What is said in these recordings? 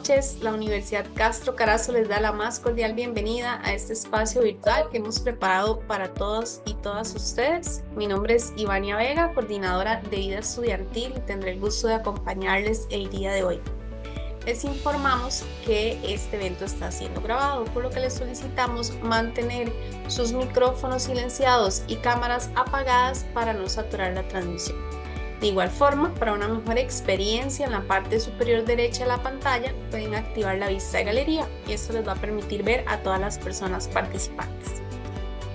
noches. La Universidad Castro Carazo les da la más cordial bienvenida a este espacio virtual que hemos preparado para todos y todas ustedes. Mi nombre es Ivania Vega, coordinadora de vida estudiantil y tendré el gusto de acompañarles el día de hoy. Les informamos que este evento está siendo grabado, por lo que les solicitamos mantener sus micrófonos silenciados y cámaras apagadas para no saturar la transmisión. De igual forma, para una mejor experiencia en la parte superior derecha de la pantalla, pueden activar la vista de galería y esto les va a permitir ver a todas las personas participantes.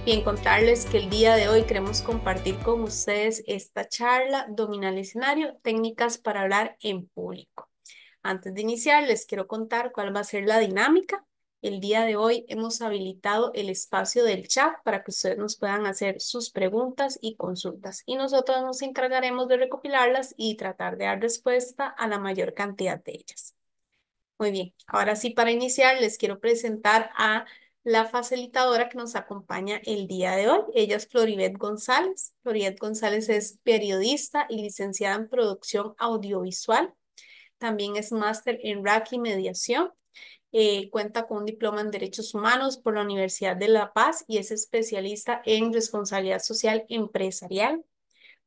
Bien, contarles que el día de hoy queremos compartir con ustedes esta charla Domina el escenario, técnicas para hablar en público. Antes de iniciar, les quiero contar cuál va a ser la dinámica. El día de hoy hemos habilitado el espacio del chat para que ustedes nos puedan hacer sus preguntas y consultas y nosotros nos encargaremos de recopilarlas y tratar de dar respuesta a la mayor cantidad de ellas. Muy bien, ahora sí para iniciar les quiero presentar a la facilitadora que nos acompaña el día de hoy. Ella es Floribet González. Floribet González es periodista y licenciada en producción audiovisual. También es máster en RAC y mediación eh, cuenta con un diploma en Derechos Humanos por la Universidad de La Paz y es especialista en responsabilidad social empresarial.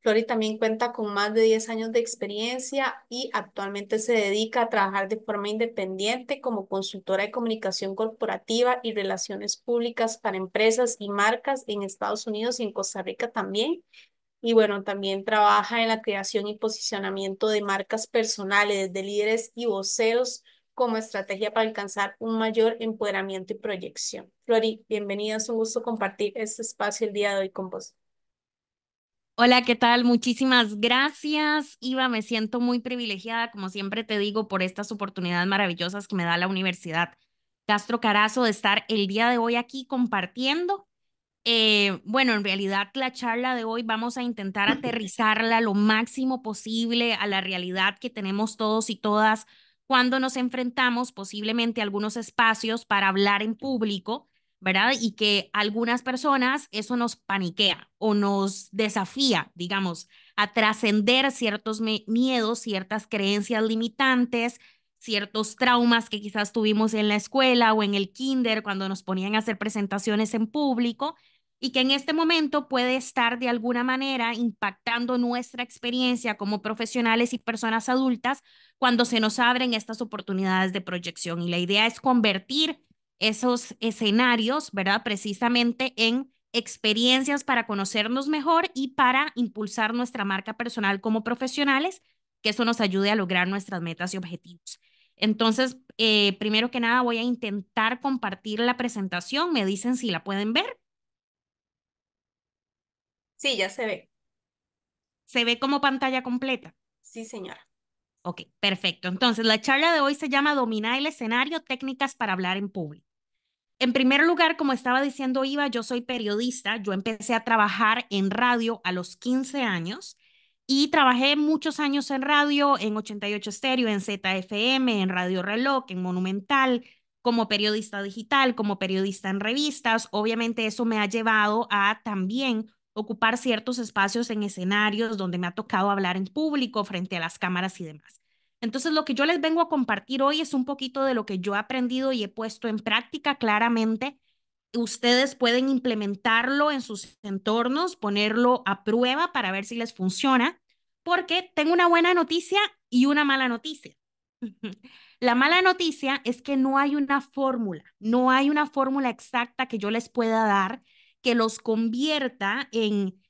Flori también cuenta con más de 10 años de experiencia y actualmente se dedica a trabajar de forma independiente como consultora de comunicación corporativa y relaciones públicas para empresas y marcas en Estados Unidos y en Costa Rica también. Y bueno, también trabaja en la creación y posicionamiento de marcas personales, de líderes y voceros como estrategia para alcanzar un mayor empoderamiento y proyección. Flori, bienvenida, es un gusto compartir este espacio el día de hoy con vos. Hola, ¿qué tal? Muchísimas gracias, Iva. Me siento muy privilegiada, como siempre te digo, por estas oportunidades maravillosas que me da la Universidad Castro Carazo de estar el día de hoy aquí compartiendo. Eh, bueno, en realidad la charla de hoy vamos a intentar aterrizarla lo máximo posible a la realidad que tenemos todos y todas cuando nos enfrentamos posiblemente a algunos espacios para hablar en público, ¿verdad? Y que algunas personas eso nos paniquea o nos desafía, digamos, a trascender ciertos miedos, ciertas creencias limitantes, ciertos traumas que quizás tuvimos en la escuela o en el kinder cuando nos ponían a hacer presentaciones en público y que en este momento puede estar de alguna manera impactando nuestra experiencia como profesionales y personas adultas cuando se nos abren estas oportunidades de proyección. Y la idea es convertir esos escenarios, ¿verdad? Precisamente en experiencias para conocernos mejor y para impulsar nuestra marca personal como profesionales, que eso nos ayude a lograr nuestras metas y objetivos. Entonces, eh, primero que nada, voy a intentar compartir la presentación. Me dicen si la pueden ver. Sí, ya se ve. ¿Se ve como pantalla completa? Sí, señora. Ok, perfecto. Entonces, la charla de hoy se llama Dominar el escenario, técnicas para hablar en público. En primer lugar, como estaba diciendo Iva, yo soy periodista. Yo empecé a trabajar en radio a los 15 años y trabajé muchos años en radio, en 88 Stereo, en ZFM, en Radio Reloj, en Monumental, como periodista digital, como periodista en revistas. Obviamente eso me ha llevado a también ocupar ciertos espacios en escenarios donde me ha tocado hablar en público, frente a las cámaras y demás. Entonces, lo que yo les vengo a compartir hoy es un poquito de lo que yo he aprendido y he puesto en práctica claramente. Ustedes pueden implementarlo en sus entornos, ponerlo a prueba para ver si les funciona, porque tengo una buena noticia y una mala noticia. La mala noticia es que no hay una fórmula, no hay una fórmula exacta que yo les pueda dar los convierta en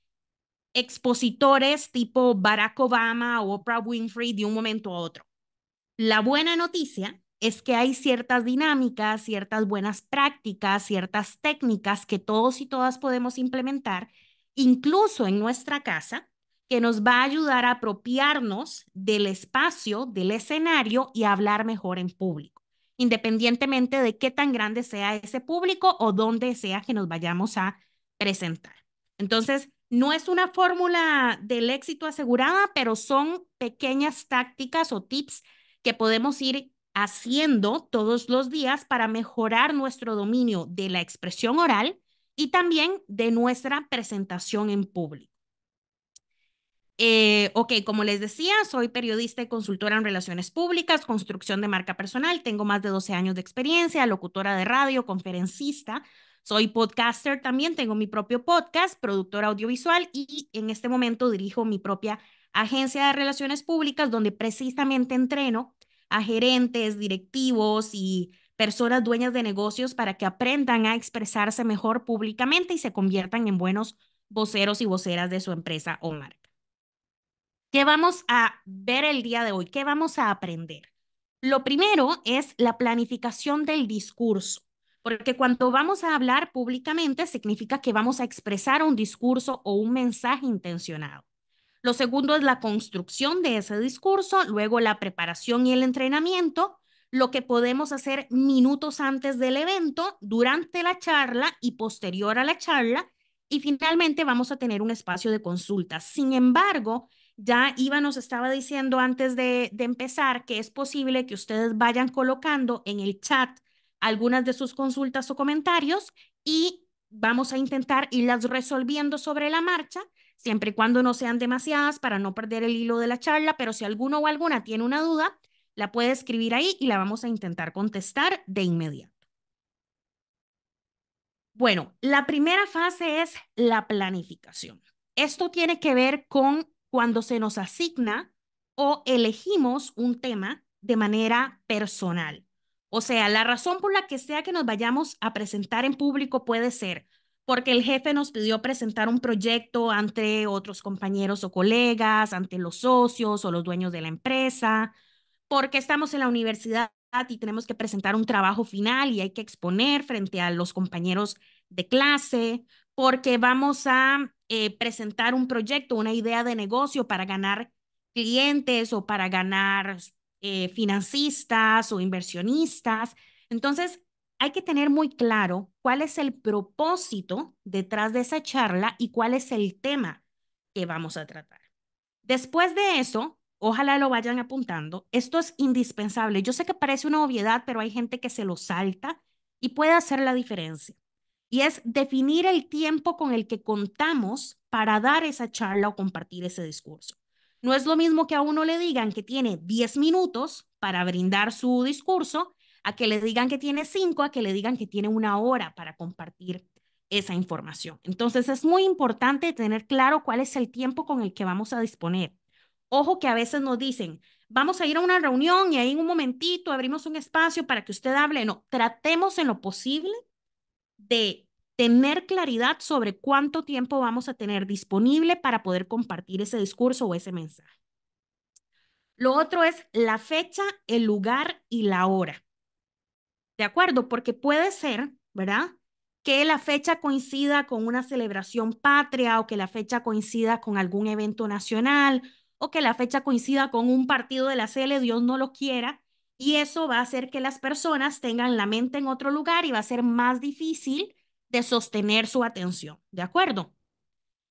expositores tipo Barack Obama o Oprah Winfrey de un momento a otro. La buena noticia es que hay ciertas dinámicas, ciertas buenas prácticas, ciertas técnicas que todos y todas podemos implementar, incluso en nuestra casa, que nos va a ayudar a apropiarnos del espacio, del escenario y hablar mejor en público, independientemente de qué tan grande sea ese público o dónde sea que nos vayamos a presentar. Entonces, no es una fórmula del éxito asegurada, pero son pequeñas tácticas o tips que podemos ir haciendo todos los días para mejorar nuestro dominio de la expresión oral y también de nuestra presentación en público. Eh, ok, como les decía, soy periodista y consultora en relaciones públicas, construcción de marca personal, tengo más de 12 años de experiencia, locutora de radio, conferencista, soy podcaster también, tengo mi propio podcast, productor audiovisual y en este momento dirijo mi propia agencia de relaciones públicas donde precisamente entreno a gerentes, directivos y personas dueñas de negocios para que aprendan a expresarse mejor públicamente y se conviertan en buenos voceros y voceras de su empresa o marca. ¿Qué vamos a ver el día de hoy? ¿Qué vamos a aprender? Lo primero es la planificación del discurso. Porque cuando vamos a hablar públicamente significa que vamos a expresar un discurso o un mensaje intencionado. Lo segundo es la construcción de ese discurso, luego la preparación y el entrenamiento, lo que podemos hacer minutos antes del evento, durante la charla y posterior a la charla, y finalmente vamos a tener un espacio de consulta. Sin embargo, ya Iván nos estaba diciendo antes de empezar que es posible que ustedes vayan colocando en el chat algunas de sus consultas o comentarios y vamos a intentar irlas resolviendo sobre la marcha, siempre y cuando no sean demasiadas para no perder el hilo de la charla, pero si alguno o alguna tiene una duda, la puede escribir ahí y la vamos a intentar contestar de inmediato. Bueno, la primera fase es la planificación. Esto tiene que ver con cuando se nos asigna o elegimos un tema de manera personal. O sea, la razón por la que sea que nos vayamos a presentar en público puede ser porque el jefe nos pidió presentar un proyecto ante otros compañeros o colegas, ante los socios o los dueños de la empresa, porque estamos en la universidad y tenemos que presentar un trabajo final y hay que exponer frente a los compañeros de clase, porque vamos a eh, presentar un proyecto, una idea de negocio para ganar clientes o para ganar eh, financistas o inversionistas. Entonces, hay que tener muy claro cuál es el propósito detrás de esa charla y cuál es el tema que vamos a tratar. Después de eso, ojalá lo vayan apuntando, esto es indispensable. Yo sé que parece una obviedad, pero hay gente que se lo salta y puede hacer la diferencia. Y es definir el tiempo con el que contamos para dar esa charla o compartir ese discurso. No es lo mismo que a uno le digan que tiene 10 minutos para brindar su discurso, a que le digan que tiene 5, a que le digan que tiene una hora para compartir esa información. Entonces es muy importante tener claro cuál es el tiempo con el que vamos a disponer. Ojo que a veces nos dicen, vamos a ir a una reunión y ahí en un momentito abrimos un espacio para que usted hable. No, tratemos en lo posible de tener claridad sobre cuánto tiempo vamos a tener disponible para poder compartir ese discurso o ese mensaje. Lo otro es la fecha, el lugar y la hora. ¿De acuerdo? Porque puede ser, ¿verdad? Que la fecha coincida con una celebración patria o que la fecha coincida con algún evento nacional o que la fecha coincida con un partido de la CL, Dios no lo quiera, y eso va a hacer que las personas tengan la mente en otro lugar y va a ser más difícil de sostener su atención, ¿de acuerdo?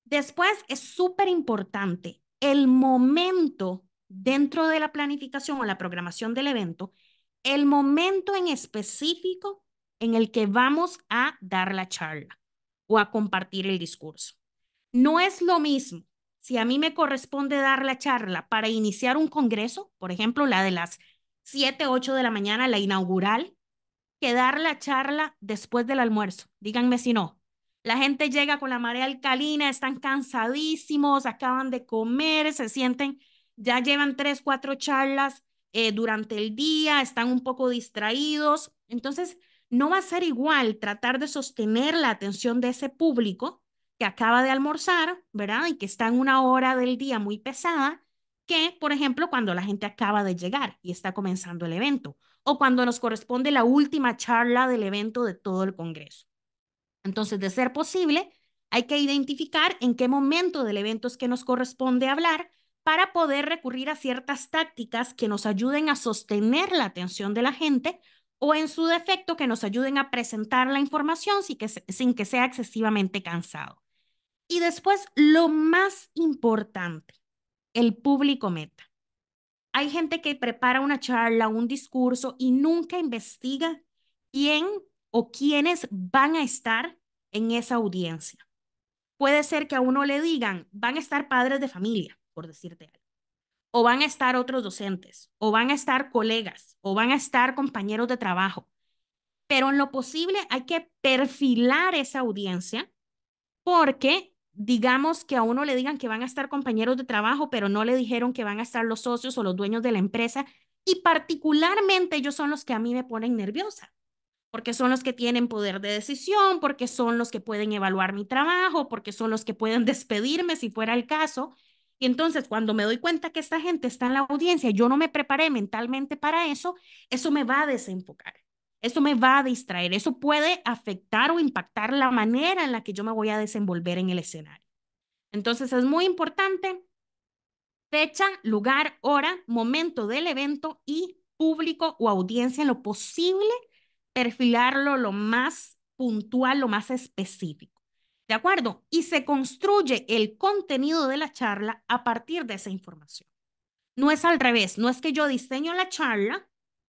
Después es súper importante el momento dentro de la planificación o la programación del evento, el momento en específico en el que vamos a dar la charla o a compartir el discurso. No es lo mismo si a mí me corresponde dar la charla para iniciar un congreso, por ejemplo, la de las 7, 8 de la mañana, la inaugural, que la charla después del almuerzo. Díganme si no. La gente llega con la marea alcalina, están cansadísimos, acaban de comer, se sienten, ya llevan tres, cuatro charlas eh, durante el día, están un poco distraídos. Entonces, no va a ser igual tratar de sostener la atención de ese público que acaba de almorzar, ¿verdad? Y que está en una hora del día muy pesada, que, por ejemplo, cuando la gente acaba de llegar y está comenzando el evento o cuando nos corresponde la última charla del evento de todo el Congreso. Entonces, de ser posible, hay que identificar en qué momento del evento es que nos corresponde hablar para poder recurrir a ciertas tácticas que nos ayuden a sostener la atención de la gente o en su defecto que nos ayuden a presentar la información sin que, sin que sea excesivamente cansado. Y después, lo más importante, el público meta hay gente que prepara una charla, un discurso y nunca investiga quién o quiénes van a estar en esa audiencia. Puede ser que a uno le digan, van a estar padres de familia, por decirte algo, o van a estar otros docentes, o van a estar colegas, o van a estar compañeros de trabajo. Pero en lo posible hay que perfilar esa audiencia porque digamos que a uno le digan que van a estar compañeros de trabajo, pero no le dijeron que van a estar los socios o los dueños de la empresa. Y particularmente ellos son los que a mí me ponen nerviosa, porque son los que tienen poder de decisión, porque son los que pueden evaluar mi trabajo, porque son los que pueden despedirme si fuera el caso. Y entonces cuando me doy cuenta que esta gente está en la audiencia, yo no me preparé mentalmente para eso, eso me va a desenfocar. Eso me va a distraer, eso puede afectar o impactar la manera en la que yo me voy a desenvolver en el escenario. Entonces es muy importante fecha, lugar, hora, momento del evento y público o audiencia en lo posible, perfilarlo lo más puntual, lo más específico. ¿De acuerdo? Y se construye el contenido de la charla a partir de esa información. No es al revés, no es que yo diseño la charla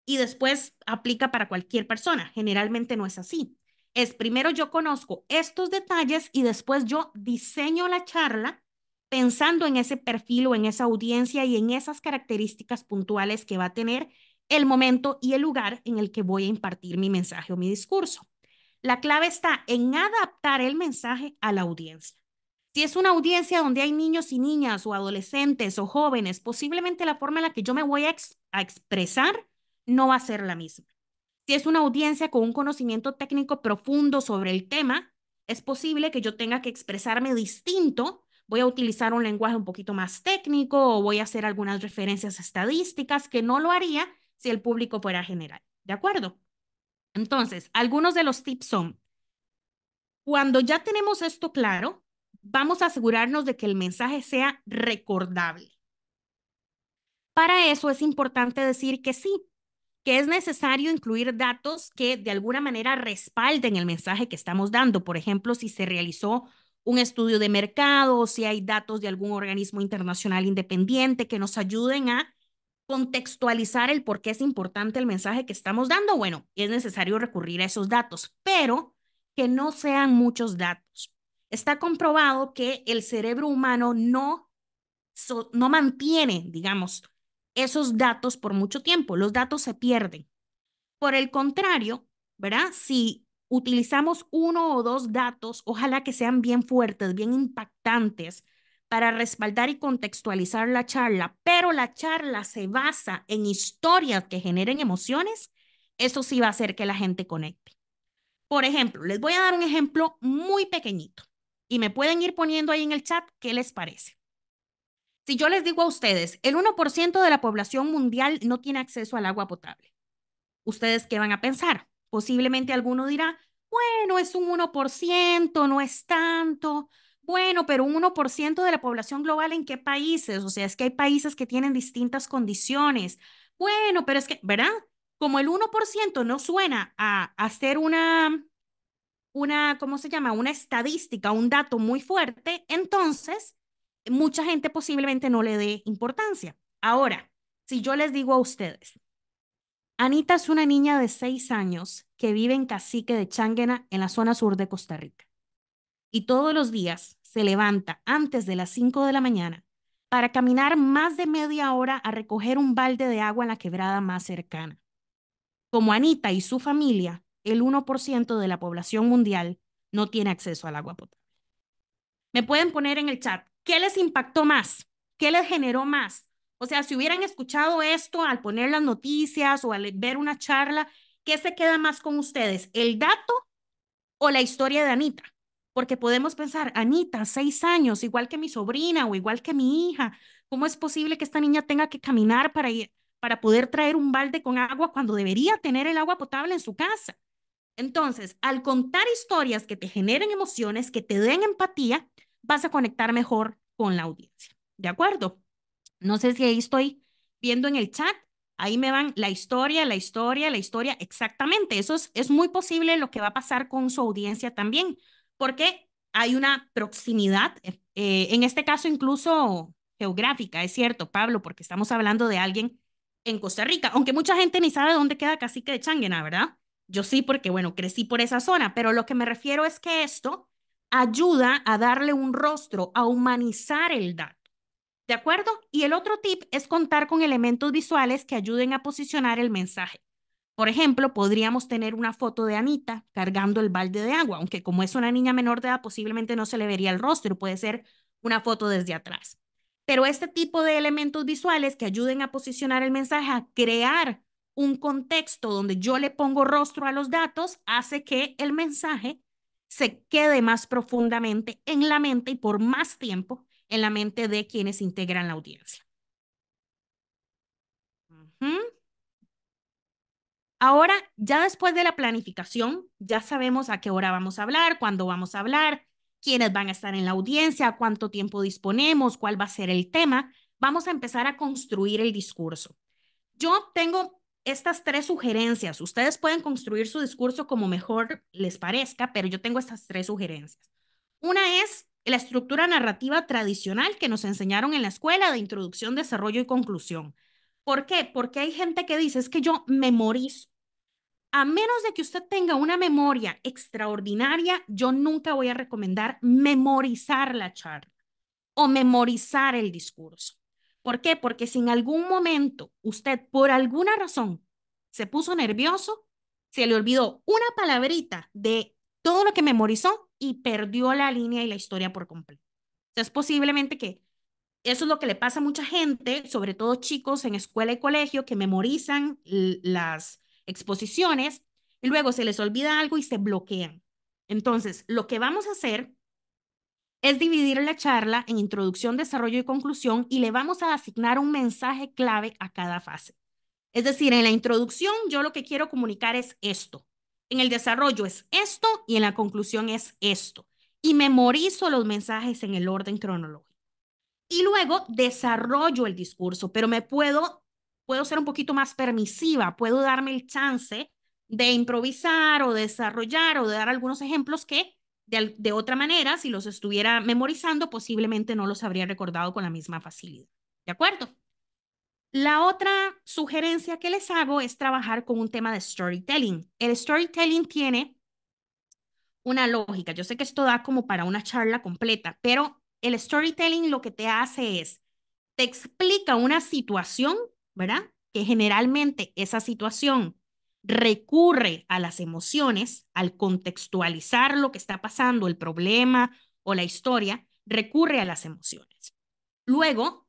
y después aplica para cualquier persona. Generalmente no es así. Es primero yo conozco estos detalles y después yo diseño la charla pensando en ese perfil o en esa audiencia y en esas características puntuales que va a tener el momento y el lugar en el que voy a impartir mi mensaje o mi discurso. La clave está en adaptar el mensaje a la audiencia. Si es una audiencia donde hay niños y niñas o adolescentes o jóvenes, posiblemente la forma en la que yo me voy a, a expresar no va a ser la misma. Si es una audiencia con un conocimiento técnico profundo sobre el tema, es posible que yo tenga que expresarme distinto, voy a utilizar un lenguaje un poquito más técnico o voy a hacer algunas referencias estadísticas que no lo haría si el público fuera general. ¿De acuerdo? Entonces, algunos de los tips son, cuando ya tenemos esto claro, vamos a asegurarnos de que el mensaje sea recordable. Para eso es importante decir que sí, que es necesario incluir datos que de alguna manera respalden el mensaje que estamos dando. Por ejemplo, si se realizó un estudio de mercado o si hay datos de algún organismo internacional independiente que nos ayuden a contextualizar el por qué es importante el mensaje que estamos dando. Bueno, es necesario recurrir a esos datos, pero que no sean muchos datos. Está comprobado que el cerebro humano no, no mantiene, digamos, esos datos por mucho tiempo. Los datos se pierden. Por el contrario, ¿verdad? Si utilizamos uno o dos datos, ojalá que sean bien fuertes, bien impactantes para respaldar y contextualizar la charla, pero la charla se basa en historias que generen emociones, eso sí va a hacer que la gente conecte. Por ejemplo, les voy a dar un ejemplo muy pequeñito y me pueden ir poniendo ahí en el chat qué les parece. Si yo les digo a ustedes, el 1% de la población mundial no tiene acceso al agua potable, ¿ustedes qué van a pensar? Posiblemente alguno dirá, bueno, es un 1%, no es tanto. Bueno, pero un 1% de la población global en qué países? O sea, es que hay países que tienen distintas condiciones. Bueno, pero es que, ¿verdad? Como el 1% no suena a hacer una, una, ¿cómo se llama? Una estadística, un dato muy fuerte, entonces mucha gente posiblemente no le dé importancia. Ahora, si yo les digo a ustedes, Anita es una niña de seis años que vive en Cacique de Changuena, en la zona sur de Costa Rica. Y todos los días se levanta antes de las cinco de la mañana para caminar más de media hora a recoger un balde de agua en la quebrada más cercana. Como Anita y su familia, el 1% de la población mundial no tiene acceso al agua potable. Me pueden poner en el chat ¿qué les impactó más? ¿Qué les generó más? O sea, si hubieran escuchado esto al poner las noticias o al ver una charla, ¿qué se queda más con ustedes? ¿El dato o la historia de Anita? Porque podemos pensar, Anita, seis años, igual que mi sobrina o igual que mi hija, ¿cómo es posible que esta niña tenga que caminar para, ir, para poder traer un balde con agua cuando debería tener el agua potable en su casa? Entonces, al contar historias que te generen emociones, que te den empatía, vas a conectar mejor con la audiencia. ¿De acuerdo? No sé si ahí estoy viendo en el chat, ahí me van la historia, la historia, la historia, exactamente. Eso es, muy posible lo que va a pasar con su audiencia también, porque hay una proximidad, eh, eh, en este caso incluso geográfica, es cierto, Pablo, porque estamos hablando de alguien en Costa Rica, aunque mucha gente ni sabe dónde queda Cacique de Changuena, ¿verdad? Yo sí, porque bueno, crecí por esa zona, pero lo que me refiero es que esto ayuda a darle un rostro, a humanizar el dato. ¿De acuerdo? Y el otro tip es contar con elementos visuales que ayuden a posicionar el mensaje. Por ejemplo, podríamos tener una foto de Anita cargando el balde de agua, aunque como es una niña menor de edad, posiblemente no se le vería el rostro, puede ser una foto desde atrás. Pero este tipo de elementos visuales que ayuden a posicionar el mensaje, a crear un contexto donde yo le pongo rostro a los datos, hace que el mensaje se quede más profundamente en la mente y por más tiempo en la mente de quienes integran la audiencia. Ahora, ya después de la planificación, ya sabemos a qué hora vamos a hablar, cuándo vamos a hablar, quiénes van a estar en la audiencia, cuánto tiempo disponemos, cuál va a ser el tema. Vamos a empezar a construir el discurso. Yo tengo estas tres sugerencias. Ustedes pueden construir su discurso como mejor les parezca, pero yo tengo estas tres sugerencias. Una es la estructura narrativa tradicional que nos enseñaron en la escuela de introducción, desarrollo y conclusión. ¿Por qué? Porque hay gente que dice, es que yo memorizo. A menos de que usted tenga una memoria extraordinaria, yo nunca voy a recomendar memorizar la charla o memorizar el discurso. ¿Por qué? Porque si en algún momento usted por alguna razón se puso nervioso, se le olvidó una palabrita de todo lo que memorizó y perdió la línea y la historia por completo. Es posiblemente que eso es lo que le pasa a mucha gente, sobre todo chicos en escuela y colegio que memorizan las exposiciones y luego se les olvida algo y se bloquean. Entonces, lo que vamos a hacer es dividir la charla en introducción, desarrollo y conclusión y le vamos a asignar un mensaje clave a cada fase. Es decir, en la introducción yo lo que quiero comunicar es esto, en el desarrollo es esto y en la conclusión es esto. Y memorizo los mensajes en el orden cronológico. Y luego desarrollo el discurso, pero me puedo, puedo ser un poquito más permisiva, puedo darme el chance de improvisar o desarrollar o de dar algunos ejemplos que de, otra manera, si los estuviera memorizando, posiblemente no los habría recordado con la misma facilidad. ¿De acuerdo? La otra sugerencia que les hago es trabajar con un tema de storytelling. El storytelling tiene una lógica. Yo sé que esto da como para una charla completa, pero el storytelling lo que te hace es, te explica una situación, ¿verdad? Que generalmente esa situación recurre a las emociones, al contextualizar lo que está pasando, el problema o la historia, recurre a las emociones. Luego,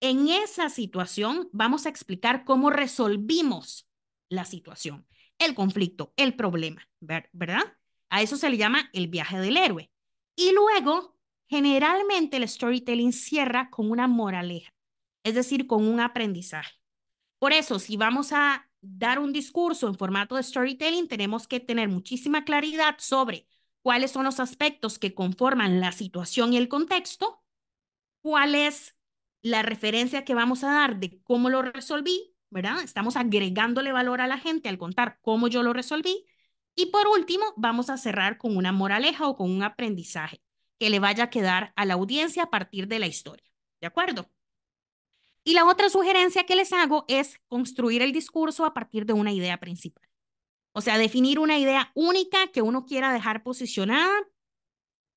en esa situación vamos a explicar cómo resolvimos la situación, el conflicto, el problema, ¿verdad? A eso se le llama el viaje del héroe. Y luego, generalmente el storytelling cierra con una moraleja, es decir, con un aprendizaje. Por eso, si vamos a dar un discurso en formato de storytelling, tenemos que tener muchísima claridad sobre cuáles son los aspectos que conforman la situación y el contexto, cuál es la referencia que vamos a dar de cómo lo resolví, ¿verdad? Estamos agregándole valor a la gente al contar cómo yo lo resolví. Y por último, vamos a cerrar con una moraleja o con un aprendizaje que le vaya a quedar a la audiencia a partir de la historia. ¿De acuerdo? Y la otra sugerencia que les hago es construir el discurso a partir de una idea principal. O sea, definir una idea única que uno quiera dejar posicionada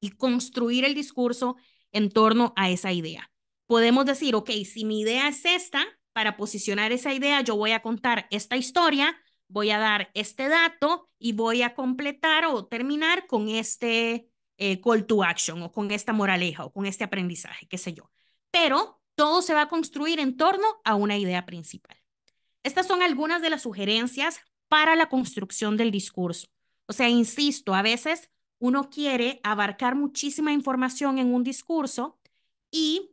y construir el discurso en torno a esa idea. Podemos decir, ok, si mi idea es esta, para posicionar esa idea yo voy a contar esta historia, voy a dar este dato y voy a completar o terminar con este eh, call to action o con esta moraleja o con este aprendizaje, qué sé yo. Pero todo se va a construir en torno a una idea principal. Estas son algunas de las sugerencias para la construcción del discurso. O sea, insisto, a veces uno quiere abarcar muchísima información en un discurso y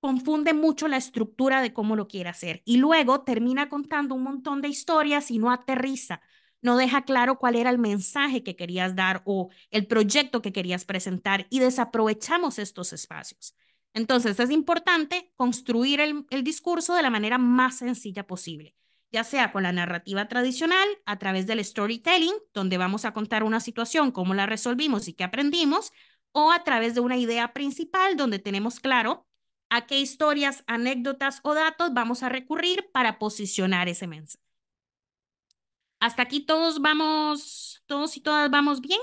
confunde mucho la estructura de cómo lo quiere hacer. Y luego termina contando un montón de historias y no aterriza, no deja claro cuál era el mensaje que querías dar o el proyecto que querías presentar y desaprovechamos estos espacios. Entonces, es importante construir el, discurso de la manera más sencilla posible, ya sea con la narrativa tradicional, a través del storytelling, donde vamos a contar una situación, cómo la resolvimos y qué aprendimos, o a través de una idea principal, donde tenemos claro a qué historias, anécdotas o datos vamos a recurrir para posicionar ese mensaje. Hasta aquí todos vamos, todos y todas vamos bien.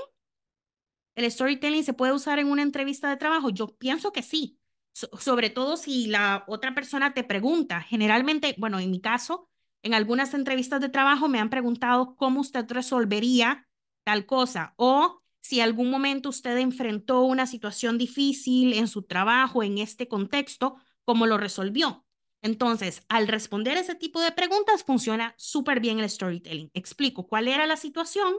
¿El storytelling se puede usar en una entrevista de trabajo? Yo pienso que sí, sobre todo si la otra persona te pregunta. Generalmente, bueno, en mi caso, en algunas entrevistas de trabajo me han preguntado cómo usted resolvería tal cosa o si algún momento usted enfrentó una situación difícil en su trabajo, en este contexto, cómo lo resolvió. Entonces, al responder ese tipo de preguntas, funciona súper bien el storytelling. Explico cuál era la situación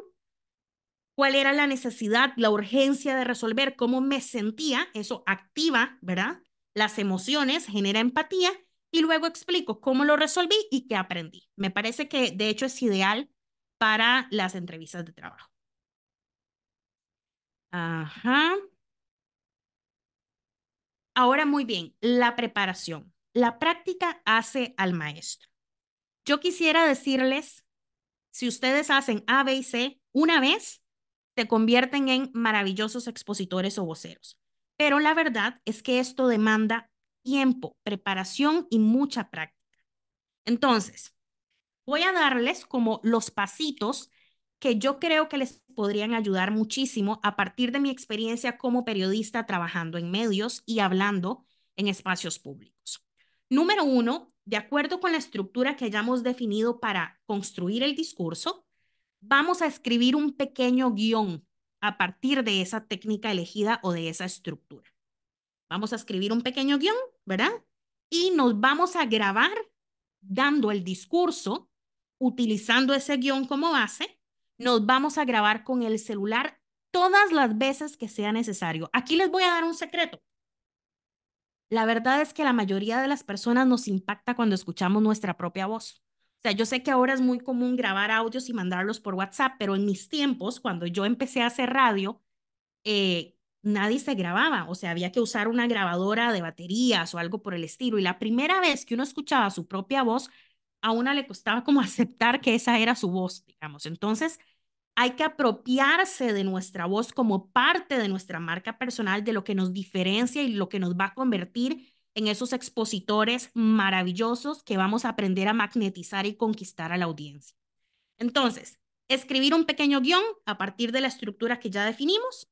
cuál era la necesidad, la urgencia de resolver, cómo me sentía, eso activa, ¿verdad? Las emociones, genera empatía y luego explico cómo lo resolví y qué aprendí. Me parece que de hecho es ideal para las entrevistas de trabajo. Ajá. Ahora muy bien, la preparación. La práctica hace al maestro. Yo quisiera decirles, si ustedes hacen A, B y C una vez, se convierten en maravillosos expositores o voceros. Pero la verdad es que esto demanda tiempo, preparación y mucha práctica. Entonces, voy a darles como los pasitos que yo creo que les podrían ayudar muchísimo a partir de mi experiencia como periodista trabajando en medios y hablando en espacios públicos. Número uno, de acuerdo con la estructura que hayamos definido para construir el discurso, vamos a escribir un pequeño guión a partir de esa técnica elegida o de esa estructura. Vamos a escribir un pequeño guión, ¿verdad? Y nos vamos a grabar dando el discurso, utilizando ese guión como base. Nos vamos a grabar con el celular todas las veces que sea necesario. Aquí les voy a dar un secreto. La verdad es que la mayoría de las personas nos impacta cuando escuchamos nuestra propia voz. O sea, yo sé que ahora es muy común grabar audios y mandarlos por WhatsApp, pero en mis tiempos, cuando yo empecé a hacer radio, eh, nadie se grababa, o sea, había que usar una grabadora de baterías o algo por el estilo. Y la primera vez que uno escuchaba su propia voz, a una le costaba como aceptar que esa era su voz, digamos. Entonces, hay que apropiarse de nuestra voz como parte de nuestra marca personal, de lo que nos diferencia y lo que nos va a convertir en esos expositores maravillosos que vamos a aprender a magnetizar y conquistar a la audiencia. Entonces, escribir un pequeño guión a partir de la estructura que ya definimos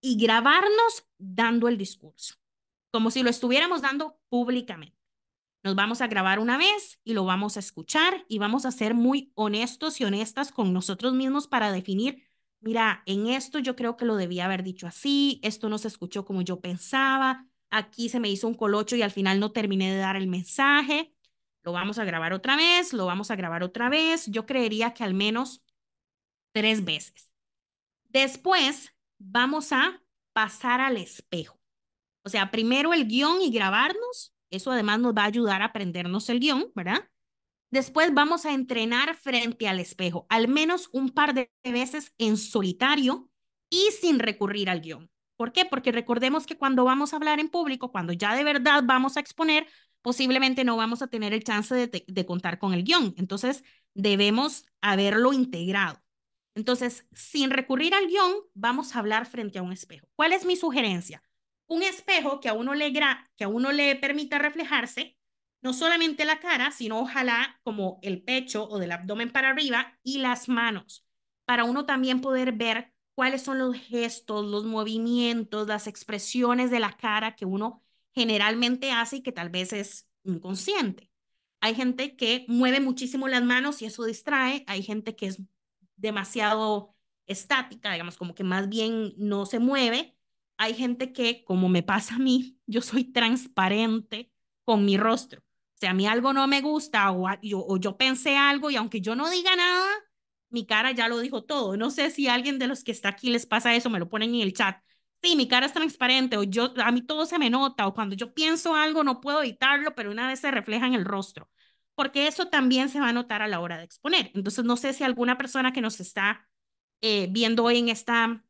y grabarnos dando el discurso, como si lo estuviéramos dando públicamente. Nos vamos a grabar una vez y lo vamos a escuchar y vamos a ser muy honestos y honestas con nosotros mismos para definir, mira, en esto yo creo que lo debía haber dicho así, esto no se escuchó como yo pensaba, aquí se me hizo un colocho y al final no terminé de dar el mensaje, lo vamos a grabar otra vez, lo vamos a grabar otra vez, yo creería que al menos tres veces. Después vamos a pasar al espejo. O sea, primero el guión y grabarnos, eso además nos va a ayudar a aprendernos el guión, ¿verdad? Después vamos a entrenar frente al espejo, al menos un par de veces en solitario y sin recurrir al guión. ¿Por qué? Porque recordemos que cuando vamos a hablar en público, cuando ya de verdad vamos a exponer, posiblemente no vamos a tener el chance de, contar con el guión. Entonces, debemos haberlo integrado. Entonces, sin recurrir al guión, vamos a hablar frente a un espejo. ¿Cuál es mi sugerencia? Un espejo que a uno le, que a uno le permita reflejarse, no solamente la cara, sino ojalá como el pecho o del abdomen para arriba y las manos, para uno también poder ver cuáles son los gestos, los movimientos, las expresiones de la cara que uno generalmente hace y que tal vez es inconsciente. Hay gente que mueve muchísimo las manos y eso distrae, hay gente que es demasiado estática, digamos, como que más bien no se mueve. Hay gente que, como me pasa a mí, yo soy transparente con mi rostro. O sea, a mí algo no me gusta o, yo, o yo pensé algo y aunque yo no diga nada, mi cara ya lo dijo todo. No sé si alguien de los que está aquí les pasa eso, me lo ponen en el chat. Sí, mi cara es transparente o yo a mí todo se me nota o cuando yo pienso algo no puedo editarlo, pero una vez se refleja en el rostro, porque eso también se va a notar a la hora de exponer. Entonces, no sé si alguna persona que nos está eh, viendo hoy en esta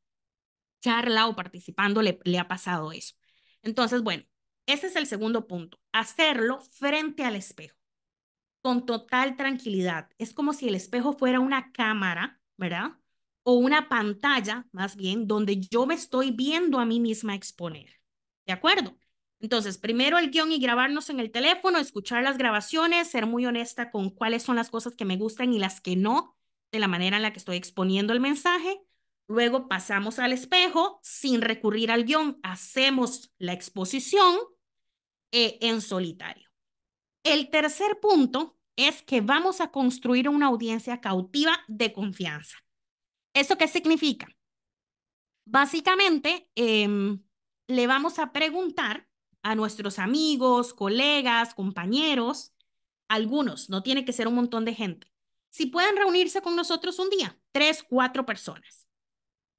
charla o participando le, le ha pasado eso. Entonces, bueno, ese es el segundo punto, hacerlo frente al espejo con total tranquilidad. Es como si el espejo fuera una cámara, ¿verdad? O una pantalla, más bien, donde yo me estoy viendo a mí misma exponer. ¿De acuerdo? Entonces, primero el guión y grabarnos en el teléfono, escuchar las grabaciones, ser muy honesta con cuáles son las cosas que me gustan y las que no, de la manera en la que estoy exponiendo el mensaje. Luego pasamos al espejo sin recurrir al guión, hacemos la exposición eh, en solitario. El tercer punto es que vamos a construir una audiencia cautiva de confianza. ¿Eso qué significa? Básicamente, em, le vamos a preguntar a nuestros amigos, colegas, compañeros, algunos, no tiene que ser un montón de gente, si pueden reunirse con nosotros un día, tres, cuatro personas,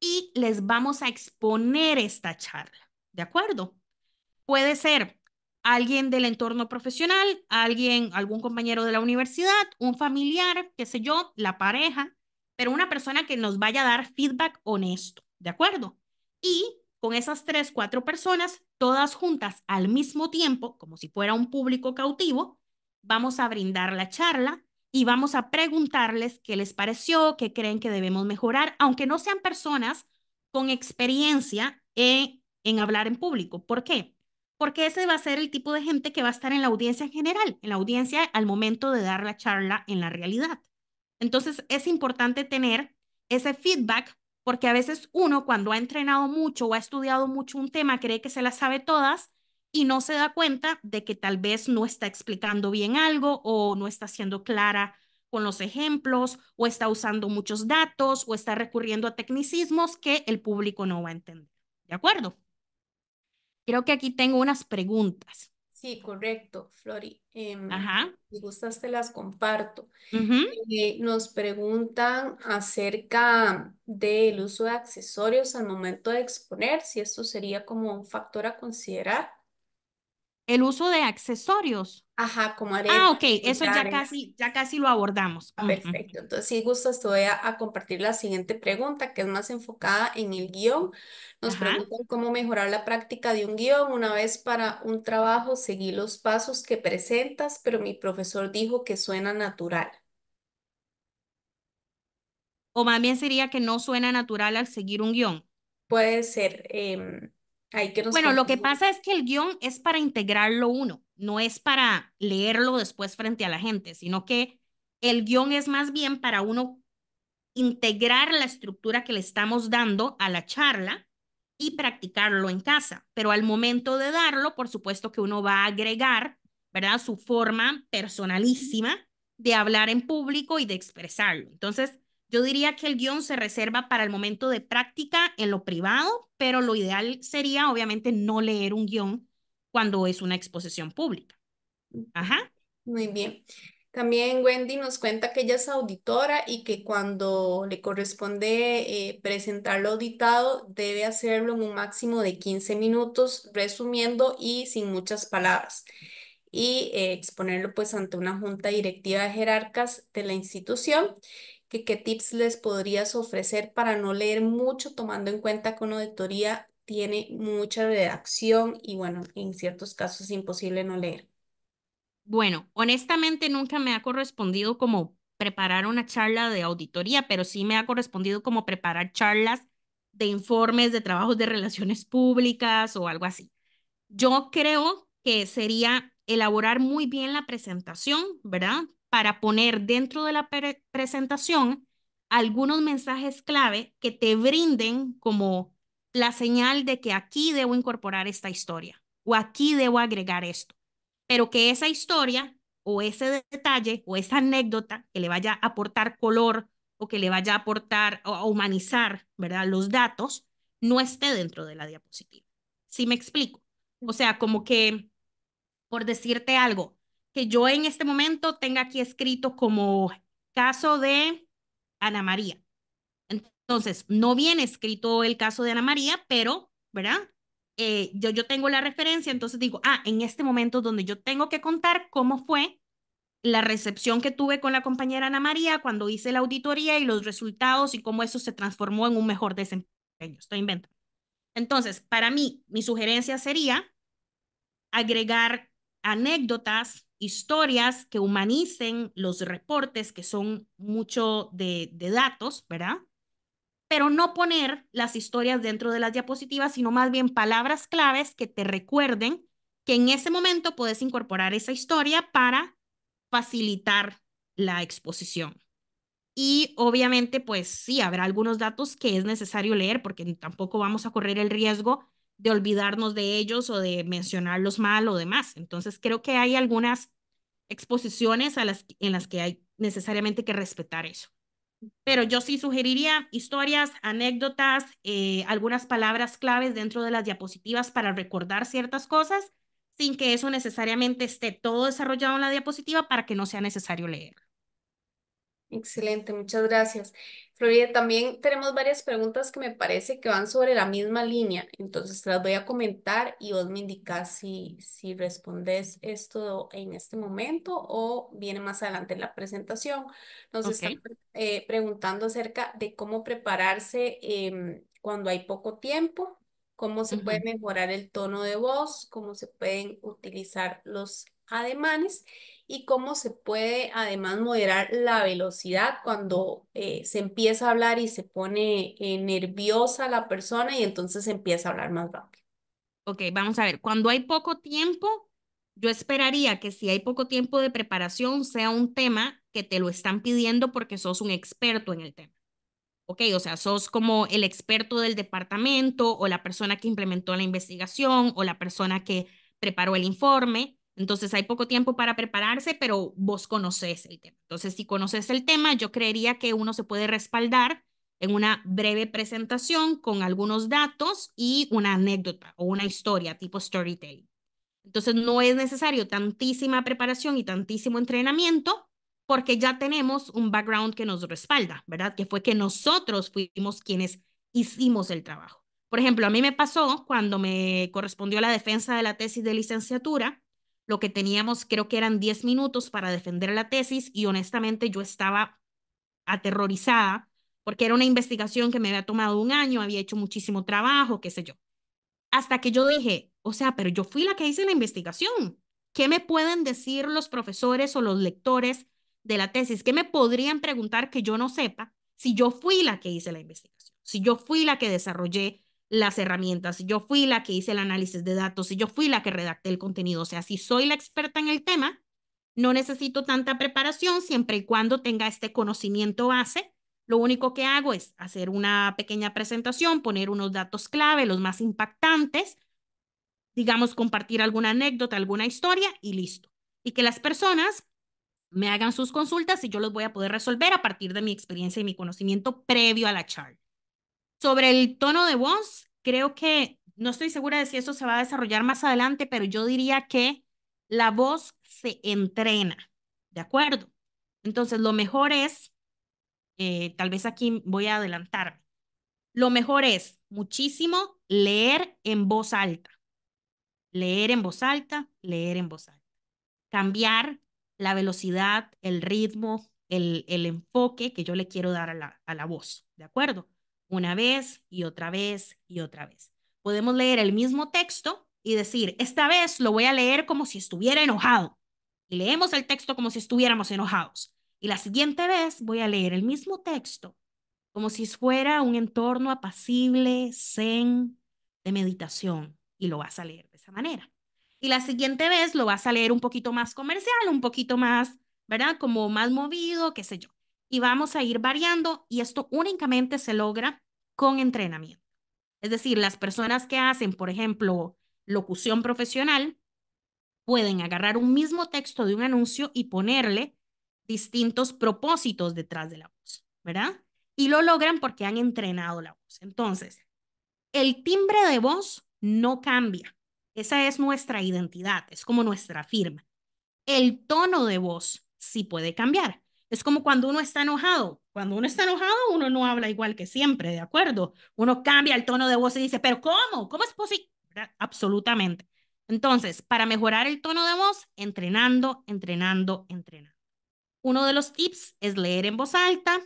y les vamos a exponer esta charla, ¿de acuerdo? Puede ser alguien del entorno profesional, alguien, algún compañero de la universidad, un familiar, qué sé yo, la pareja, pero una persona que nos vaya a dar feedback honesto, ¿de acuerdo? Y con esas tres, cuatro personas, todas juntas al mismo tiempo, como si fuera un público cautivo, vamos a brindar la charla y vamos a preguntarles qué les pareció, qué creen que debemos mejorar, aunque no sean personas con experiencia en, en hablar en público. ¿Por qué? porque ese va a ser el tipo de gente que va a estar en la audiencia en general, en la audiencia al momento de dar la charla en la realidad. Entonces es importante tener ese feedback porque a veces uno cuando ha entrenado mucho o ha estudiado mucho un tema cree que se las sabe todas y no se da cuenta de que tal vez no está explicando bien algo o no está siendo clara con los ejemplos o está usando muchos datos o está recurriendo a tecnicismos que el público no va a entender. ¿De acuerdo? Creo que aquí tengo unas preguntas. Sí, correcto, Flori. Em, Ajá. Si gustas, te las comparto. Eh, nos preguntan acerca del uso de accesorios al momento de exponer, si esto sería como un factor a considerar el uso de accesorios. Ajá, como haré. Ah, ok, eso ya casi, ya casi lo abordamos. Ah, perfecto, entonces si gustas te voy a, compartir la siguiente pregunta que es más enfocada en el guión. Nos preguntan cómo mejorar la práctica de un guión. Una vez para un trabajo seguí los pasos que presentas, pero mi profesor dijo que suena natural. O más bien sería que no suena natural al seguir un guión. Puede ser. Eh, bueno, lo que pasa es que el guión es para integrarlo uno, no es para leerlo después frente a la gente, sino que el guión es más bien para uno integrar la estructura que le estamos dando a la charla y practicarlo en casa. Pero al momento de darlo, por supuesto que uno va a agregar, ¿verdad? Su forma personalísima de hablar en público y de expresarlo. Entonces, yo diría que el guión se reserva para el momento de práctica en lo privado, pero lo ideal sería obviamente no leer un guión cuando es una exposición pública. Ajá. Muy bien. También Wendy nos cuenta que ella es auditora y que cuando le corresponde eh, presentar lo auditado debe hacerlo en un máximo de 15 minutos, resumiendo y sin muchas palabras y eh, exponerlo pues ante una junta directiva de jerarcas de la institución que qué tips les podrías ofrecer para no leer mucho, tomando en cuenta que una auditoría tiene mucha redacción y bueno, en ciertos casos es imposible no leer. Bueno, honestamente nunca me ha correspondido como preparar una charla de auditoría, pero sí me ha correspondido como preparar charlas de informes de trabajos de relaciones públicas o algo así. Yo creo que sería elaborar muy bien la presentación, ¿verdad? para poner dentro de la presentación algunos mensajes clave que te brinden como la señal de que aquí debo incorporar esta historia o aquí debo agregar esto, pero que esa historia o ese detalle o esa anécdota que le vaya a aportar color o que le vaya a aportar o a humanizar, ¿verdad? Los datos no esté dentro de la diapositiva. ¿Sí me explico? O sea, como que, por decirte algo, que yo en este momento tenga aquí escrito como caso de Ana María. Entonces, no viene escrito el caso de Ana María, pero, ¿verdad? Eh, yo, yo tengo la referencia, entonces digo, ah, en este momento donde yo tengo que contar cómo fue la recepción que tuve con la compañera Ana María cuando hice la auditoría y los resultados y cómo eso se transformó en un mejor desempeño. Estoy inventando. Entonces, para mí, mi sugerencia sería agregar anécdotas historias que humanicen los reportes, que son mucho de, datos, ¿verdad? Pero no poner las historias dentro de las diapositivas, sino más bien palabras claves que te recuerden que en ese momento puedes incorporar esa historia para facilitar la exposición. Y obviamente, pues sí, habrá algunos datos que es necesario leer porque tampoco vamos a correr el riesgo de olvidarnos de ellos o de mencionarlos mal o demás. Entonces, creo que hay algunas exposiciones en las que hay necesariamente que respetar eso. Pero yo sí sugeriría historias, anécdotas, eh, algunas palabras claves dentro de las diapositivas para recordar ciertas cosas, sin que eso necesariamente esté todo desarrollado en la diapositiva para que no sea necesario leerlo. Excelente, muchas gracias. Florida, también tenemos varias preguntas que me parece que van sobre la misma línea, entonces te las voy a comentar y vos me indicás si, si respondes esto en este momento o viene más adelante en la presentación. Nos están eh, preguntando acerca de cómo prepararse em, cuando hay poco tiempo, cómo se puede mejorar el tono de voz, cómo se pueden utilizar los ademanes y cómo se puede además moderar la velocidad cuando eh, se empieza a hablar y se pone eh, nerviosa la persona y entonces empieza a hablar más rápido. Ok, vamos a ver, cuando hay poco tiempo, yo esperaría que si hay poco tiempo de preparación sea un tema que te lo están pidiendo porque sos un experto en el tema. Ok, o sea, sos como el experto del departamento o la persona que implementó la investigación o la persona que preparó el informe. Entonces hay poco tiempo para prepararse, pero vos conoces el tema. Entonces, si conoces el tema, yo creería que uno se puede respaldar en una breve presentación con algunos datos y una anécdota o una historia tipo storytelling. Entonces, no es necesario tantísima preparación y tantísimo entrenamiento porque ya tenemos un background que nos respalda, ¿verdad? Que fue que nosotros fuimos quienes hicimos el trabajo. Por ejemplo, a mí me pasó cuando me correspondió la defensa de la tesis de licenciatura, lo que teníamos creo que eran 10 minutos para defender la tesis y honestamente yo estaba aterrorizada porque era una investigación que me había tomado un año, había hecho muchísimo trabajo, qué sé yo. Hasta que yo dije, o sea, pero yo fui la que hice la investigación. ¿Qué me pueden decir los profesores o los lectores de la tesis? ¿Qué me podrían preguntar que yo no sepa si yo fui la que hice la investigación? Si yo fui la que desarrollé las herramientas, yo fui la que hice el análisis de datos, y yo fui la que redacté el contenido, o sea, si soy la experta en el tema, no necesito tanta preparación siempre y cuando tenga este conocimiento base. Lo único que hago es hacer una pequeña presentación, poner unos datos clave, los más impactantes, digamos, compartir alguna anécdota, alguna historia y listo. Y que las personas me hagan sus consultas y yo los voy a poder resolver a partir de mi experiencia y mi conocimiento previo a la charla. Sobre el tono de voz, creo que no estoy segura de si eso se va a desarrollar más adelante, pero yo diría que la voz se entrena, ¿de acuerdo? Entonces, lo mejor es, eh, tal vez aquí voy a adelantarme, lo mejor es muchísimo leer en voz alta, leer en voz alta, leer en voz alta, cambiar la velocidad, el ritmo, el, el enfoque que yo le quiero dar a la voz, ¿de acuerdo? una vez y otra vez y otra vez. Podemos leer el mismo texto y decir, esta vez lo voy a leer como si estuviera enojado. leemos el texto como si estuviéramos enojados. Y la siguiente vez voy a leer el mismo texto como si fuera un entorno apacible, zen, de meditación. Y lo vas a leer de esa manera. Y la siguiente vez lo vas a leer un poquito más comercial, un poquito más, ¿verdad? Como más movido, qué sé yo y vamos a ir variando y esto únicamente se logra con entrenamiento. Es decir, las personas que hacen, por ejemplo, locución profesional, pueden agarrar un mismo texto de un anuncio y ponerle distintos propósitos detrás de la voz, ¿verdad? Y lo logran porque han entrenado la voz. Entonces, el timbre de voz no cambia. Esa es nuestra identidad, es como nuestra firma. El tono de voz sí puede cambiar. Es como cuando uno está enojado. Cuando uno está enojado, uno no habla igual que siempre, ¿de acuerdo? Uno cambia el tono de voz y dice, pero ¿cómo? ¿Cómo es posible? Absolutamente. Entonces, para mejorar el tono de voz, entrenando, entrenando, entrenando. Uno de los tips es leer en voz alta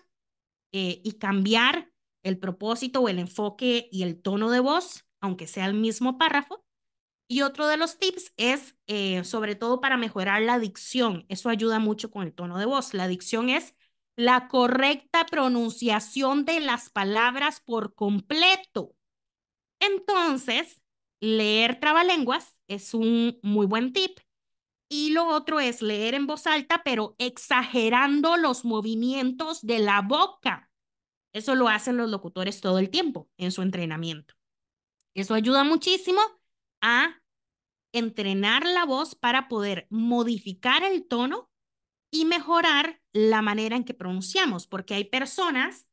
eh, y cambiar el propósito o el enfoque y el tono de voz, aunque sea el mismo párrafo, y otro de los tips es eh, sobre todo para mejorar la dicción. Eso ayuda mucho con el tono de voz. La dicción es la correcta pronunciación de las palabras por completo. Entonces, leer trabalenguas es un muy buen tip. Y lo otro es leer en voz alta, pero exagerando los movimientos de la boca. Eso lo hacen los locutores todo el tiempo en su entrenamiento. Eso ayuda muchísimo a entrenar la voz para poder modificar el tono y mejorar la manera en que pronunciamos, porque hay personas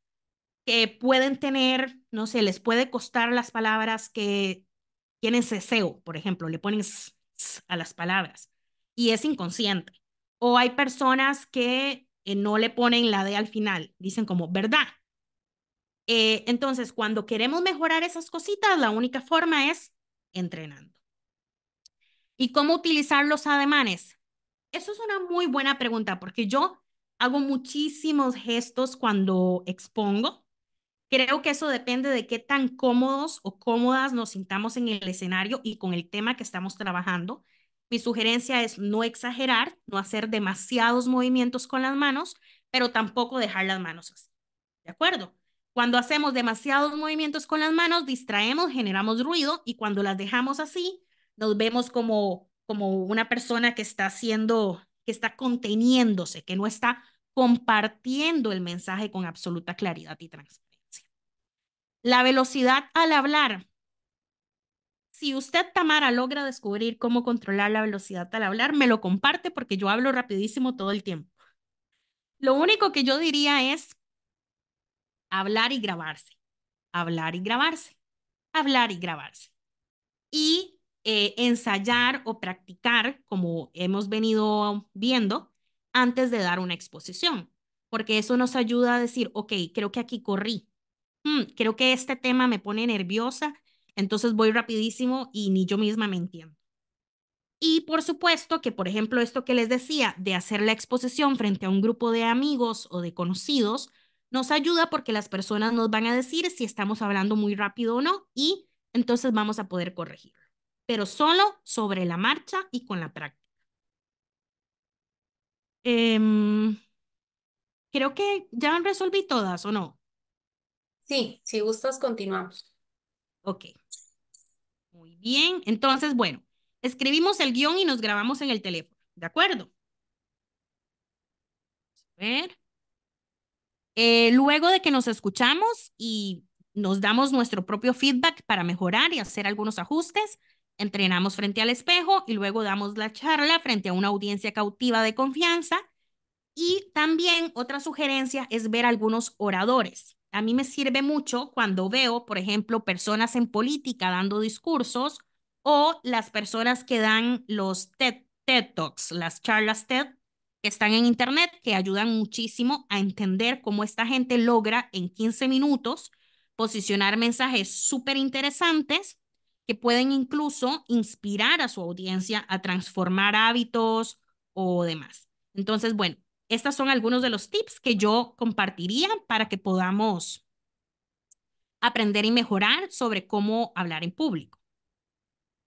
que pueden tener, no sé, les puede costar las palabras que tienen ceseo, por ejemplo, le ponen a las palabras y es inconsciente. O hay personas que eh, no le ponen la D al final, dicen como verdad. Eh, entonces, cuando queremos mejorar esas cositas, la única forma es entrenando. ¿Y cómo utilizar los ademanes? Eso es una muy buena pregunta porque yo hago muchísimos gestos cuando expongo. Creo que eso depende de qué tan cómodos o cómodas nos sintamos en el escenario y con el tema que estamos trabajando. Mi sugerencia es no exagerar, no hacer demasiados movimientos con las manos, pero tampoco dejar las manos así. ¿De acuerdo? Cuando hacemos demasiados movimientos con las manos, distraemos, generamos ruido y cuando las dejamos así, nos vemos como, como una persona que está haciendo, que está conteniéndose, que no está compartiendo el mensaje con absoluta claridad y transparencia. La velocidad al hablar. Si usted, Tamara, logra descubrir cómo controlar la velocidad al hablar, me lo comparte porque yo hablo rapidísimo todo el tiempo. Lo único que yo diría es hablar y grabarse, hablar y grabarse, hablar y grabarse. Y eh, ensayar o practicar, como hemos venido viendo, antes de dar una exposición, porque eso nos ayuda a decir, ok, creo que aquí corrí, hmm, creo que este tema me pone nerviosa, entonces voy rapidísimo y ni yo misma me entiendo. Y por supuesto que, por ejemplo, esto que les decía de hacer la exposición frente a un grupo de amigos o de conocidos, nos ayuda porque las personas nos van a decir si estamos hablando muy rápido o no y entonces vamos a poder corregir pero solo sobre la marcha y con la práctica. Em, creo que ya resolví todas, ¿o no? Sí, si gustas, continuamos. Ok. Muy bien, entonces, bueno, escribimos el guión y nos grabamos en el teléfono, ¿de acuerdo? A ver. Eh, luego de que nos escuchamos y nos damos nuestro propio feedback para mejorar y hacer algunos ajustes, Entrenamos frente al espejo y luego damos la charla frente a una audiencia cautiva de confianza. Y también otra sugerencia es ver algunos oradores. A mí me sirve mucho cuando veo, por ejemplo, personas en política dando discursos o las personas que dan los TED, Talks, las charlas TED que están en Internet, que ayudan muchísimo a entender cómo esta gente logra en 15 minutos posicionar mensajes súper interesantes que pueden incluso inspirar a su audiencia a transformar hábitos o demás. Entonces, bueno, estos son algunos de los tips que yo compartiría para que podamos aprender y mejorar sobre cómo hablar en público.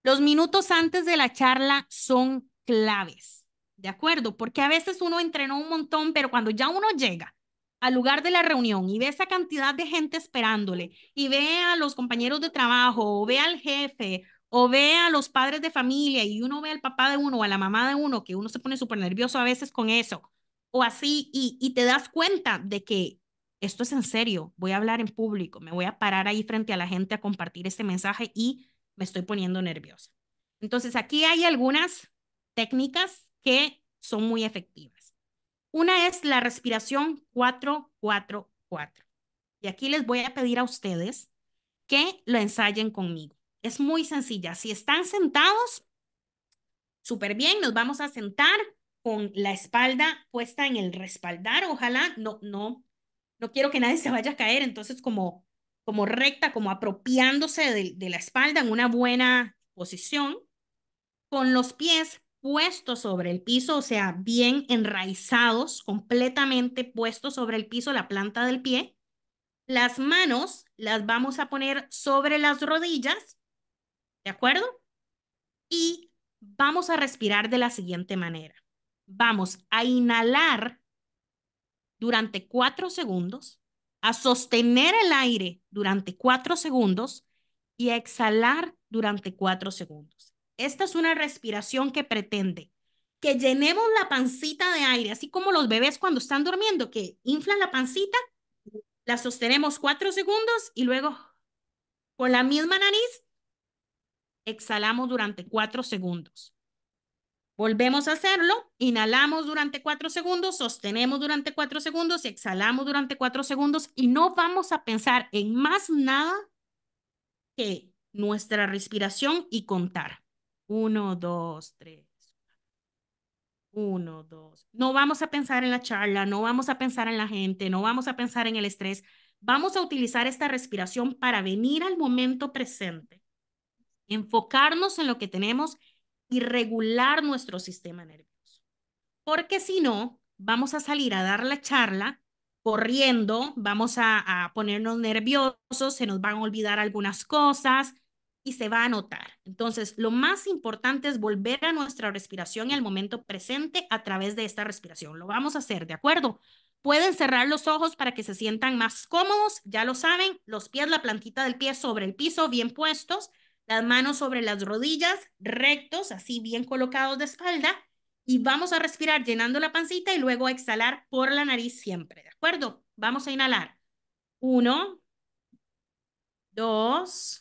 Los minutos antes de la charla son claves, ¿de acuerdo? Porque a veces uno entrenó un montón, pero cuando ya uno llega al lugar de la reunión y ve esa cantidad de gente esperándole y ve a los compañeros de trabajo o ve al jefe o ve a los padres de familia y uno ve al papá de uno o a la mamá de uno, que uno se pone súper nervioso a veces con eso, o así, y, y te das cuenta de que esto es en serio, voy a hablar en público, me voy a parar ahí frente a la gente a compartir este mensaje y me estoy poniendo nerviosa. Entonces, aquí hay algunas técnicas que son muy efectivas. Una es la respiración 444. Y aquí les voy a pedir a ustedes que lo ensayen conmigo. Es muy sencilla. Si están sentados, súper bien, nos vamos a sentar con la espalda puesta en el respaldar. Ojalá, no, no, no quiero que nadie se vaya a caer. Entonces, como, como recta, como apropiándose de la espalda en una buena posición, con los pies puestos sobre el piso, o sea, bien enraizados, completamente puestos sobre el piso, la planta del pie. Las manos las vamos a poner sobre las rodillas, ¿de acuerdo? Y vamos a respirar de la siguiente manera. Vamos a inhalar durante cuatro segundos, a sostener el aire durante cuatro segundos y a exhalar durante cuatro segundos. Esta es una respiración que pretende que llenemos la pancita de aire, así como los bebés cuando están durmiendo, que inflan la pancita, la sostenemos cuatro segundos y luego con la misma nariz exhalamos durante cuatro segundos. Volvemos a hacerlo, inhalamos durante cuatro segundos, sostenemos durante cuatro segundos, exhalamos durante cuatro segundos y no vamos a pensar en más nada que nuestra respiración y contar. Uno, dos, tres. Uno, dos. No vamos a pensar en la charla, no vamos a pensar en la gente, no vamos a pensar en el estrés. Vamos a utilizar esta respiración para venir al momento presente, enfocarnos en lo que tenemos y regular nuestro sistema nervioso. Porque si no, vamos a salir a dar la charla corriendo, vamos a, ponernos nerviosos, se nos van a olvidar algunas cosas, y se va a notar. Entonces, lo más importante es volver a nuestra respiración y al momento presente a través de esta respiración. Lo vamos a hacer, ¿de acuerdo? Pueden cerrar los ojos para que se sientan más cómodos, ya lo saben, los pies, la plantita del pie sobre el piso, bien puestos, las manos sobre las rodillas, rectos, así bien colocados de espalda, y vamos a respirar llenando la pancita y luego a exhalar por la nariz siempre, ¿de acuerdo? Vamos a inhalar. Uno, dos,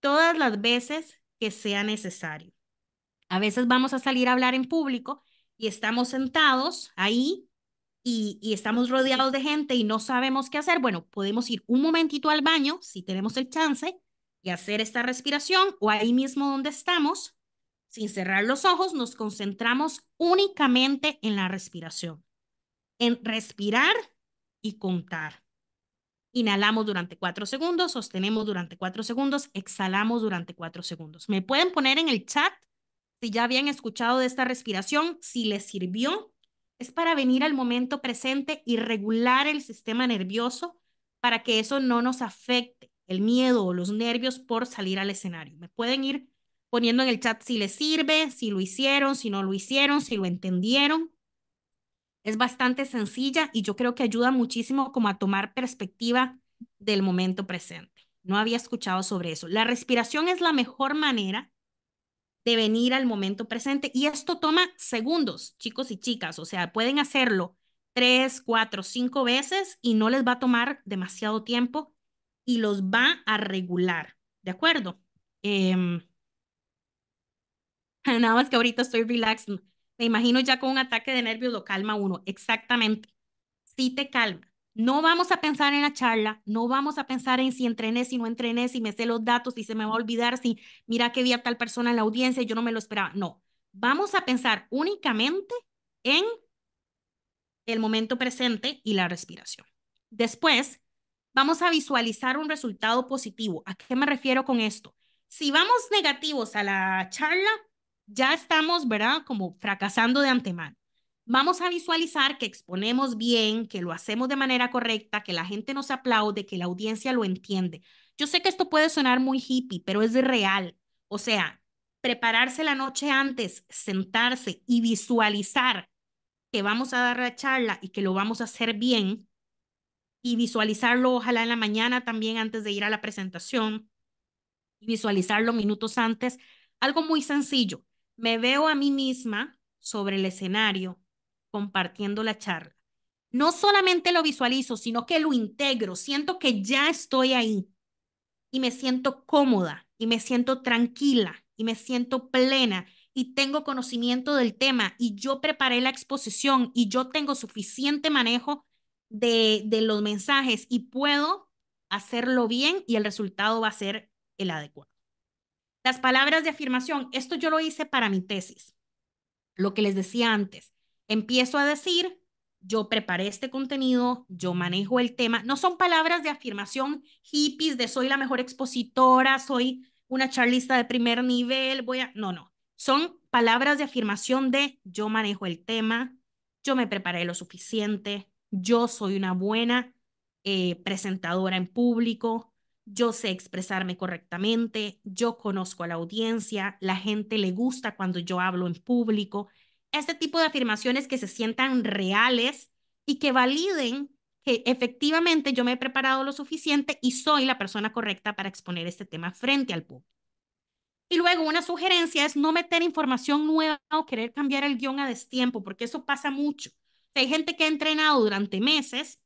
todas las veces que sea necesario. A veces vamos a salir a hablar en público y estamos sentados ahí y, y, estamos rodeados de gente y no sabemos qué hacer, bueno, podemos ir un momentito al baño si tenemos el chance y hacer esta respiración o ahí mismo donde estamos, sin cerrar los ojos, nos concentramos únicamente en la respiración, en respirar y contar. Inhalamos durante cuatro segundos, sostenemos durante cuatro segundos, exhalamos durante cuatro segundos. Me pueden poner en el chat si ya habían escuchado de esta respiración, si les sirvió. Es para venir al momento presente y regular el sistema nervioso para que eso no nos afecte el miedo o los nervios por salir al escenario. Me pueden ir poniendo en el chat si les sirve, si lo hicieron, si no lo hicieron, si lo entendieron. Es bastante sencilla y yo creo que ayuda muchísimo como a tomar perspectiva del momento presente. No había escuchado sobre eso. La respiración es la mejor manera de venir al momento presente y esto toma segundos, chicos y chicas. O sea, pueden hacerlo tres, cuatro, cinco veces y no les va a tomar demasiado tiempo y los va a regular. ¿De acuerdo? Em, nada más que ahorita estoy relaxed me imagino ya con un ataque de nervios lo calma uno. Exactamente. Sí te calma. No vamos a pensar en la charla, no vamos a pensar en si entrené, si no entrené, si me sé los datos, si se me va a olvidar, si mira que vi a tal persona en la audiencia y yo no me lo esperaba. No, vamos a pensar únicamente en el momento presente y la respiración. Después, vamos a visualizar un resultado positivo. ¿A qué me refiero con esto? Si vamos negativos a la charla, ya estamos, ¿verdad? Como fracasando de antemano. Vamos a visualizar que exponemos bien, que lo hacemos de manera correcta, que la gente nos aplaude, que la audiencia lo entiende. Yo sé que esto puede sonar muy hippie, pero es real. O sea, prepararse la noche antes, sentarse y visualizar que vamos a dar la charla y que lo vamos a hacer bien y visualizarlo ojalá en la mañana también antes de ir a la presentación visualizarlo minutos antes, algo muy sencillo. Me veo a mí misma sobre el escenario compartiendo la charla. No solamente lo visualizo, sino que lo integro. Siento que ya estoy ahí y me siento cómoda y me siento tranquila y me siento plena y tengo conocimiento del tema y yo preparé la exposición y yo tengo suficiente manejo de, de los mensajes y puedo hacerlo bien y el resultado va a ser el adecuado. Las palabras de afirmación, esto yo lo hice para mi tesis, lo que les decía antes. Empiezo a decir, yo preparé este contenido, yo manejo el tema. No son palabras de afirmación hippies de soy la mejor expositora, soy una charlista de primer nivel, voy a... No, no. Son palabras de afirmación de yo manejo el tema, yo me preparé lo suficiente, yo soy una buena eh, presentadora en público, yo sé expresarme correctamente, yo conozco a la audiencia, la gente le gusta cuando yo hablo en público. Este tipo de afirmaciones que se sientan reales y que validen que efectivamente yo me he preparado lo suficiente y soy la persona correcta para exponer este tema frente al público. Y luego una sugerencia es no meter información nueva o querer cambiar el guión a destiempo, porque eso pasa mucho. Hay gente que ha entrenado durante meses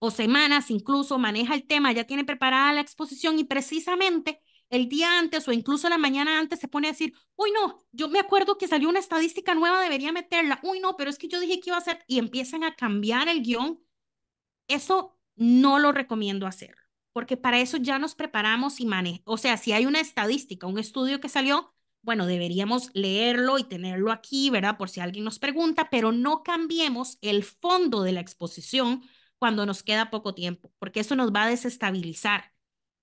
o semanas incluso, maneja el tema, ya tiene preparada la exposición y precisamente el día antes o incluso la mañana antes se pone a decir, uy no, yo me acuerdo que salió una estadística nueva, debería meterla, uy no, pero es que yo dije que iba a hacer y empiezan a cambiar el guión. Eso no lo recomiendo hacer, porque para eso ya nos preparamos y manejamos. O sea, si hay una estadística, un estudio que salió, bueno, deberíamos leerlo y tenerlo aquí, ¿verdad? Por si alguien nos pregunta, pero no cambiemos el fondo de la exposición cuando nos queda poco tiempo, porque eso nos va a desestabilizar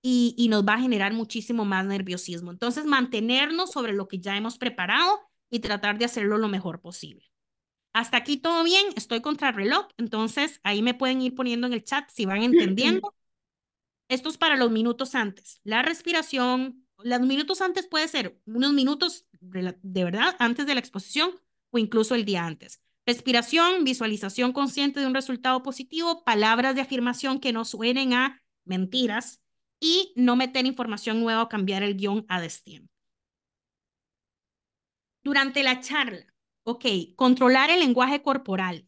y, nos va a generar muchísimo más nerviosismo. Entonces, mantenernos sobre lo que ya hemos preparado y tratar de hacerlo lo mejor posible. Hasta aquí todo bien, estoy contra reloj, entonces ahí me pueden ir poniendo en el chat si van entendiendo. Esto es para los minutos antes. La respiración, los minutos antes puede ser unos minutos de verdad antes de la exposición o incluso el día antes. Respiración, visualización consciente de un resultado positivo, palabras de afirmación que no suenen a mentiras y no meter información nueva o cambiar el guión a destiempo. Durante la charla, ok, controlar el lenguaje corporal,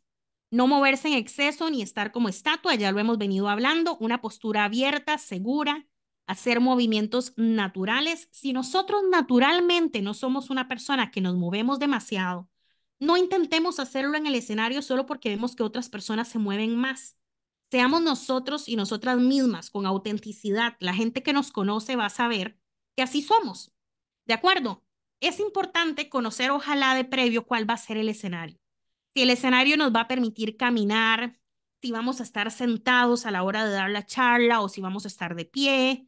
no moverse en exceso ni estar como estatua, ya lo hemos venido hablando, una postura abierta, segura, hacer movimientos naturales. Si nosotros naturalmente no somos una persona que nos movemos demasiado, no intentemos hacerlo en el escenario solo porque vemos que otras personas se mueven más. Seamos nosotros y nosotras mismas con autenticidad. La gente que nos conoce va a saber que así somos. ¿De acuerdo? Es importante conocer, ojalá de previo, cuál va a ser el escenario. Si el escenario nos va a permitir caminar, si vamos a estar sentados a la hora de dar la charla o si vamos a estar de pie.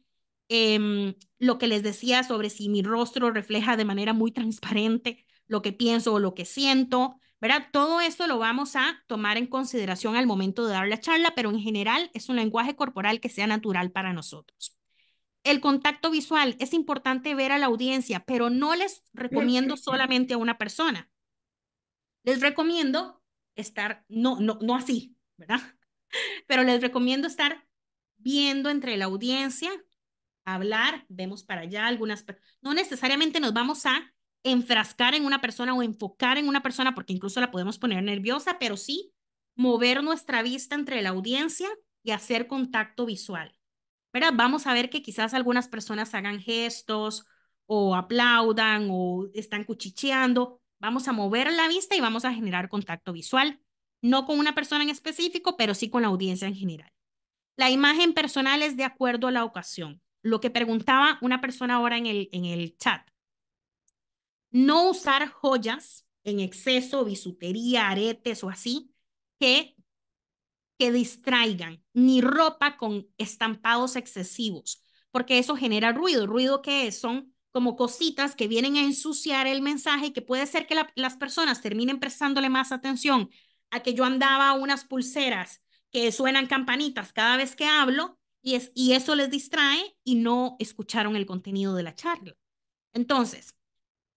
Em, lo que les decía sobre si mi rostro refleja de manera muy transparente lo que pienso o lo que siento, ¿verdad? Todo esto lo vamos a tomar en consideración al momento de dar la charla, pero en general es un lenguaje corporal que sea natural para nosotros. El contacto visual es importante ver a la audiencia, pero no les recomiendo solamente a una persona. Les recomiendo estar, no, no, no así, ¿verdad? Pero les recomiendo estar viendo entre la audiencia, hablar, vemos para allá algunas, no necesariamente nos vamos a enfrascar en una persona o enfocar en una persona, porque incluso la podemos poner nerviosa, pero sí mover nuestra vista entre la audiencia y hacer contacto visual. ¿verdad? Vamos a ver que quizás algunas personas hagan gestos o aplaudan o están cuchicheando. Vamos a mover la vista y vamos a generar contacto visual, no con una persona en específico, pero sí con la audiencia en general. La imagen personal es de acuerdo a la ocasión. Lo que preguntaba una persona ahora en el, en el chat. No usar joyas en exceso, bisutería, aretes o así, que, que distraigan, ni ropa con estampados excesivos, porque eso genera ruido. ¿Ruido que Son como cositas que vienen a ensuciar el mensaje y que puede ser que las personas terminen prestándole más atención a que yo andaba unas pulseras que suenan campanitas cada vez que hablo y, y eso les distrae y no escucharon el contenido de la charla. Entonces,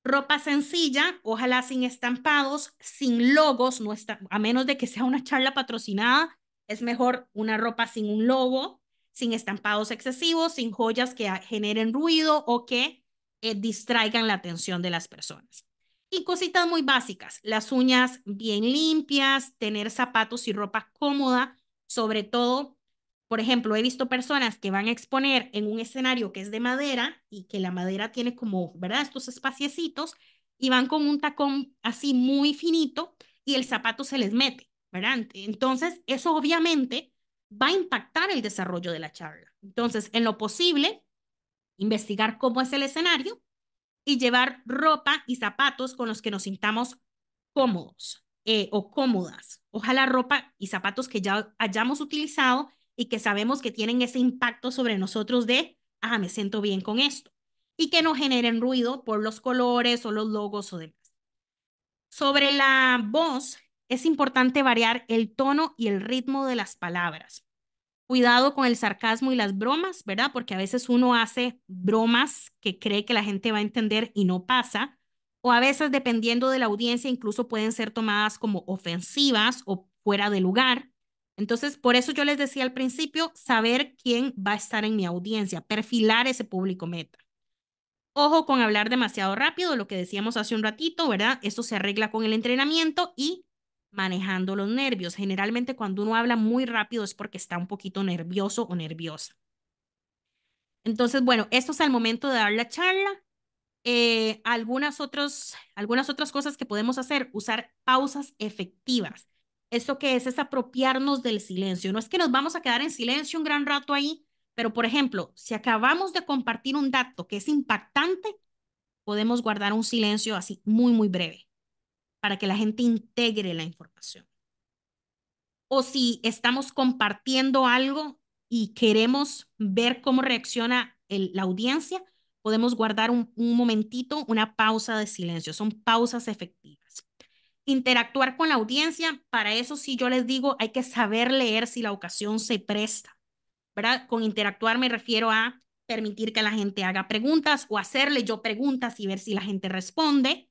Ropa sencilla, ojalá sin estampados, sin logos, no a menos de que sea una charla patrocinada, es mejor una ropa sin un logo, sin estampados excesivos, sin joyas que generen ruido o que eh, distraigan la atención de las personas. Y cositas muy básicas, las uñas bien limpias, tener zapatos y ropa cómoda, sobre todo por ejemplo, he visto personas que van a exponer en un escenario que es de madera y que la madera tiene como, ¿verdad? Estos espaciecitos y van con un tacón así muy finito y el zapato se les mete, ¿verdad? Entonces, eso obviamente va a impactar el desarrollo de la charla. Entonces, en lo posible, investigar cómo es el escenario y llevar ropa y zapatos con los que nos sintamos cómodos eh, o cómodas. Ojalá ropa y zapatos que ya hayamos utilizado y que sabemos que tienen ese impacto sobre nosotros de, ah, me siento bien con esto, y que no generen ruido por los colores o los logos o demás. Sobre la voz, es importante variar el tono y el ritmo de las palabras. Cuidado con el sarcasmo y las bromas, ¿verdad? Porque a veces uno hace bromas que cree que la gente va a entender y no pasa. O a veces, dependiendo de la audiencia, incluso pueden ser tomadas como ofensivas o fuera de lugar. Entonces, por eso yo les decía al principio, saber quién va a estar en mi audiencia, perfilar ese público meta. Ojo con hablar demasiado rápido, lo que decíamos hace un ratito, ¿verdad? Esto se arregla con el entrenamiento y manejando los nervios. Generalmente cuando uno habla muy rápido es porque está un poquito nervioso o nerviosa. Entonces, bueno, esto es el momento de dar la charla. Eh, algunas, algunas otras cosas que podemos hacer, usar pausas efectivas. ¿Eso que es? Es apropiarnos del silencio. No es que nos vamos a quedar en silencio un gran rato ahí, pero por ejemplo, si acabamos de compartir un dato que es impactante, podemos guardar un silencio así muy, muy breve para que la gente integre la información. O si estamos compartiendo algo y queremos ver cómo reacciona la audiencia, podemos guardar un, un momentito, una pausa de silencio. Son pausas efectivas interactuar con la audiencia, para eso sí yo les digo, hay que saber leer si la ocasión se presta, ¿verdad? Con interactuar me refiero a permitir que la gente haga preguntas o hacerle yo preguntas y ver si la gente responde,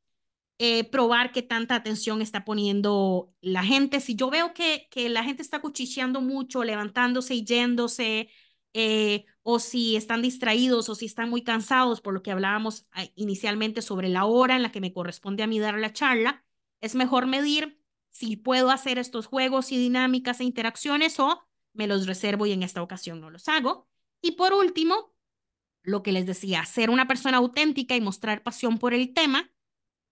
eh, probar qué tanta atención está poniendo la gente. Si yo veo que, que la gente está cuchicheando mucho, levantándose y yéndose, eh, o si están distraídos o si están muy cansados, por lo que hablábamos ah, inicialmente sobre la hora en la que me corresponde a mí dar la charla, es mejor medir si puedo hacer estos juegos y dinámicas e interacciones o me los reservo y en esta ocasión no los hago. Y por último, lo que les decía, ser una persona auténtica y mostrar pasión por el tema,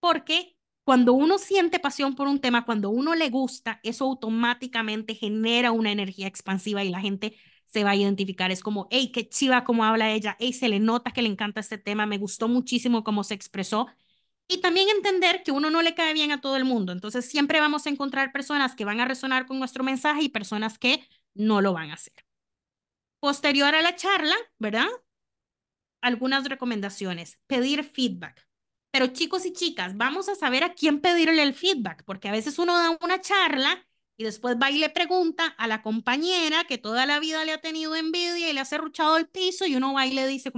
porque cuando uno siente pasión por un tema, cuando uno le gusta, eso automáticamente genera una energía expansiva y la gente se va a identificar. Es como, hey, qué chiva cómo habla ella, hey, se le nota que le encanta este tema, me gustó muchísimo cómo se expresó y también entender que uno no le cae bien a todo el mundo. Entonces siempre vamos a encontrar personas que van a resonar con nuestro mensaje y personas que no lo van a hacer. Posterior a la charla, ¿verdad? Algunas recomendaciones. Pedir feedback. Pero chicos y chicas, vamos a saber a quién pedirle el feedback, porque a veces uno da una charla y después va y le pregunta a la compañera que toda la vida le ha tenido envidia y le ha cerruchado el piso y uno va y le dice,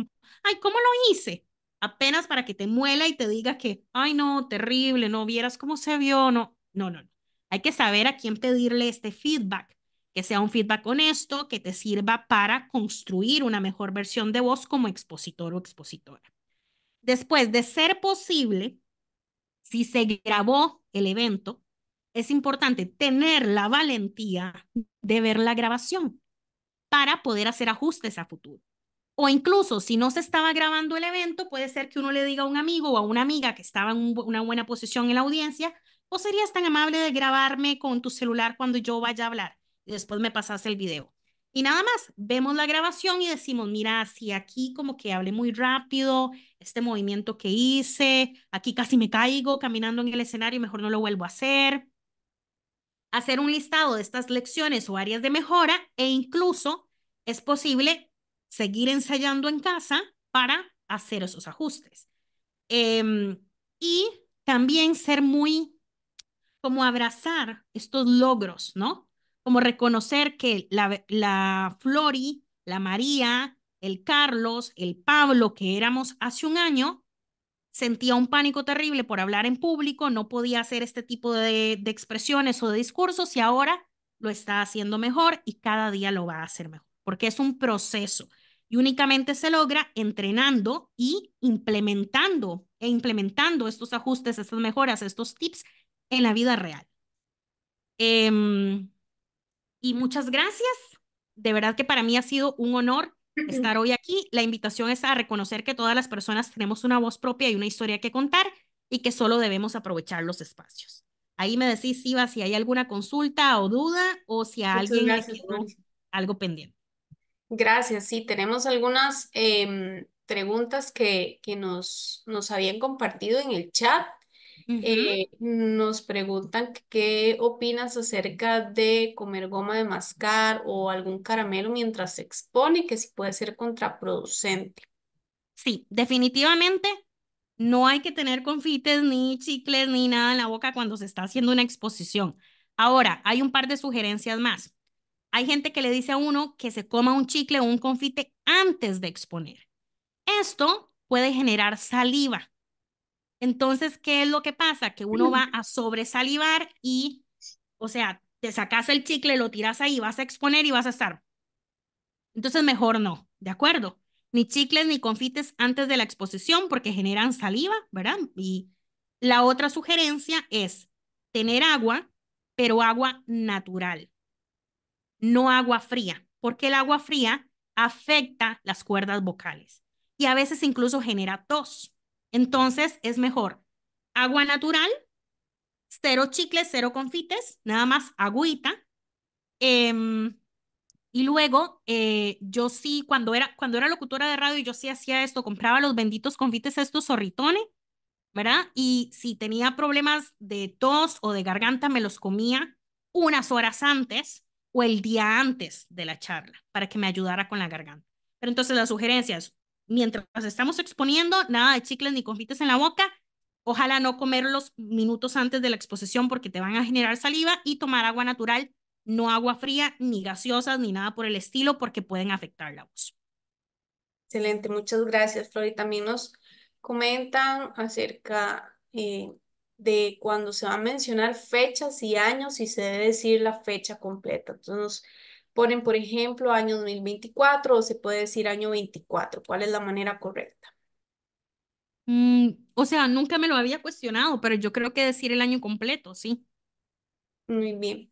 ay, ¿cómo lo hice? apenas para que te muela y te diga que, ay no, terrible, no vieras cómo se vio, no, no, no. no. Hay que saber a quién pedirle este feedback, que sea un feedback honesto, que te sirva para construir una mejor versión de vos como expositor o expositora. Después, de ser posible, si se grabó el evento, es importante tener la valentía de ver la grabación para poder hacer ajustes a futuro. O incluso si no se estaba grabando el evento, puede ser que uno le diga a un amigo o a una amiga que estaba en una buena posición en la audiencia, o serías tan amable de grabarme con tu celular cuando yo vaya a hablar y después me pasas el video. Y nada más, vemos la grabación y decimos, mira, si aquí como que hablé muy rápido, este movimiento que hice, aquí casi me caigo caminando en el escenario, mejor no lo vuelvo a hacer. Hacer un listado de estas lecciones o áreas de mejora e incluso es posible seguir ensayando en casa para hacer esos ajustes. Em, y también ser muy, como abrazar estos logros, ¿no? Como reconocer que la, la Flori, la María, el Carlos, el Pablo que éramos hace un año, sentía un pánico terrible por hablar en público, no podía hacer este tipo de, de expresiones o de discursos y ahora lo está haciendo mejor y cada día lo va a hacer mejor porque es un proceso y únicamente se logra entrenando y implementando e implementando estos ajustes, estas mejoras, estos tips en la vida real. Em, y muchas gracias. De verdad que para mí ha sido un honor estar hoy aquí. La invitación es a reconocer que todas las personas tenemos una voz propia y una historia que contar y que solo debemos aprovechar los espacios. Ahí me decís, Iva, si hay alguna consulta o duda o si a alguien le quedó algo pendiente. Gracias. Sí, tenemos algunas em, preguntas que, que nos, nos habían compartido en el chat. Eh, nos preguntan qué opinas acerca de comer goma de mascar o algún caramelo mientras se expone, que si puede ser contraproducente. Sí, definitivamente no hay que tener confites ni chicles ni nada en la boca cuando se está haciendo una exposición. Ahora, hay un par de sugerencias más. Hay gente que le dice a uno que se coma un chicle o un confite antes de exponer. Esto puede generar saliva. Entonces, ¿qué es lo que pasa? Que uno va mm. a sobresalivar y, o sea, te sacas el chicle, lo tiras ahí, vas a exponer y vas a estar. Entonces, mejor no, ¿de acuerdo? Ni chicles ni confites antes de la exposición porque generan saliva, ¿verdad? Y la otra sugerencia es tener agua, pero agua natural no agua fría, porque el agua fría afecta las cuerdas vocales y a veces incluso genera tos. Entonces es mejor agua natural, cero chicles, cero confites, nada más agüita. Em, y luego eh, yo sí, cuando era, cuando era locutora de radio, yo sí hacía esto, compraba los benditos confites estos zorritones, ¿verdad? Y si tenía problemas de tos o de garganta, me los comía unas horas antes o el día antes de la charla para que me ayudara con la garganta. Pero entonces las sugerencias, mientras estamos exponiendo, nada de chicles ni confites en la boca, ojalá no comerlos minutos antes de la exposición porque te van a generar saliva y tomar agua natural, no agua fría, ni gaseosas, ni nada por el estilo porque pueden afectar la voz. Excelente, muchas gracias, Flor. Y también nos comentan acerca eh, de cuando se va a mencionar fechas y años y se debe decir la fecha completa. Entonces ponen, por ejemplo, año 2024 o se puede decir año 24. ¿Cuál es la manera correcta? Mm, o sea, nunca me lo había cuestionado, pero yo creo que decir el año completo, sí. Muy bien.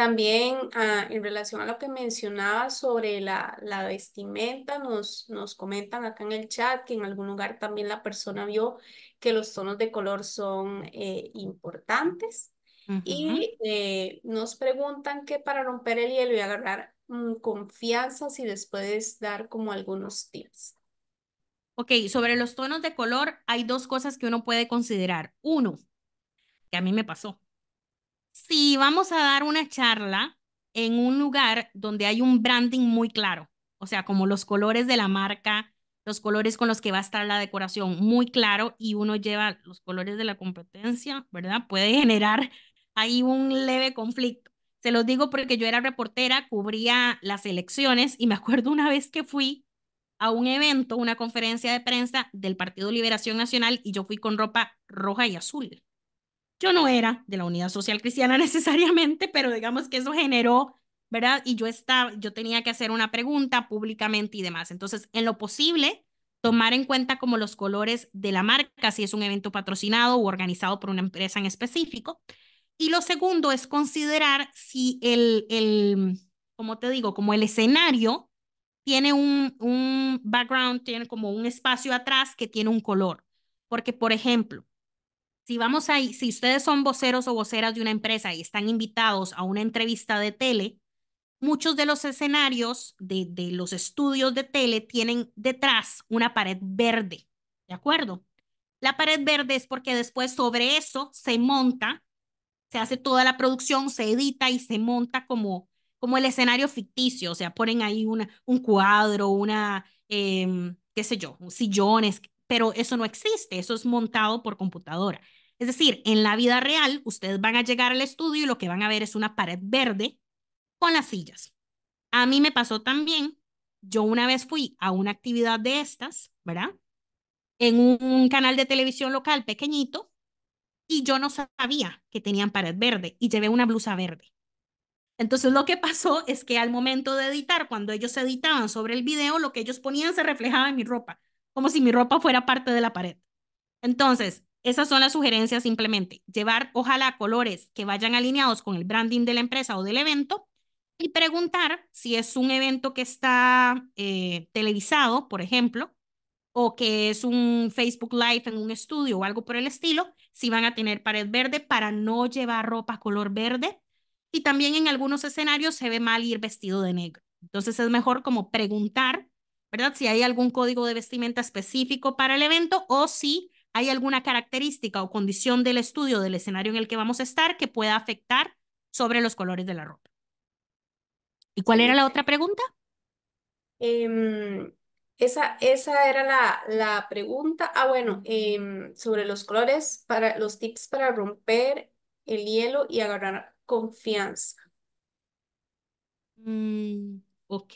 También ah, en relación a lo que mencionaba sobre la, la vestimenta, nos, nos comentan acá en el chat que en algún lugar también la persona vio que los tonos de color son eh, importantes. Y eh, nos preguntan que para romper el hielo y agarrar mm, confianza, si después dar como algunos tips. Ok, sobre los tonos de color hay dos cosas que uno puede considerar. Uno, que a mí me pasó si vamos a dar una charla en un lugar donde hay un branding muy claro, o sea, como los colores de la marca, los colores con los que va a estar la decoración muy claro y uno lleva los colores de la competencia, ¿verdad? Puede generar ahí un leve conflicto. Se los digo porque yo era reportera, cubría las elecciones y me acuerdo una vez que fui a un evento, una conferencia de prensa del Partido Liberación Nacional y yo fui con ropa roja y azul. Yo no era de la Unidad Social Cristiana necesariamente, pero digamos que eso generó, ¿verdad? Y yo estaba, yo tenía que hacer una pregunta públicamente y demás. Entonces, en lo posible, tomar en cuenta como los colores de la marca, si es un evento patrocinado o organizado por una empresa en específico. Y lo segundo es considerar si el, el como te digo, como el escenario tiene un, un background, tiene como un espacio atrás que tiene un color. Porque, por ejemplo, si vamos ahí, si ustedes son voceros o voceras de una empresa y están invitados a una entrevista de tele, muchos de los escenarios de, los estudios de tele tienen detrás una pared verde, ¿de acuerdo? La pared verde es porque después sobre eso se monta, se hace toda la producción, se edita y se monta como, como el escenario ficticio, o sea, ponen ahí una, un cuadro, una, em, qué sé yo, sillones, pero eso no existe, eso es montado por computadora. Es decir, en la vida real, ustedes van a llegar al estudio y lo que van a ver es una pared verde con las sillas. A mí me pasó también, yo una vez fui a una actividad de estas, ¿verdad? En un canal de televisión local pequeñito y yo no sabía que tenían pared verde y llevé una blusa verde. Entonces lo que pasó es que al momento de editar, cuando ellos editaban sobre el video, lo que ellos ponían se reflejaba en mi ropa como si mi ropa fuera parte de la pared. Entonces, esas son las sugerencias simplemente. Llevar, ojalá, colores que vayan alineados con el branding de la empresa o del evento y preguntar si es un evento que está eh, televisado, por ejemplo, o que es un Facebook Live en un estudio o algo por el estilo, si van a tener pared verde para no llevar ropa color verde. Y también en algunos escenarios se ve mal ir vestido de negro. Entonces es mejor como preguntar ¿verdad? Si hay algún código de vestimenta específico para el evento o si hay alguna característica o condición del estudio del escenario en el que vamos a estar que pueda afectar sobre los colores de la ropa. ¿Y cuál era la otra pregunta? Em, esa, esa era la, pregunta. Ah, bueno, em, sobre los colores, para los tips para romper el hielo y agarrar confianza. Mm, ok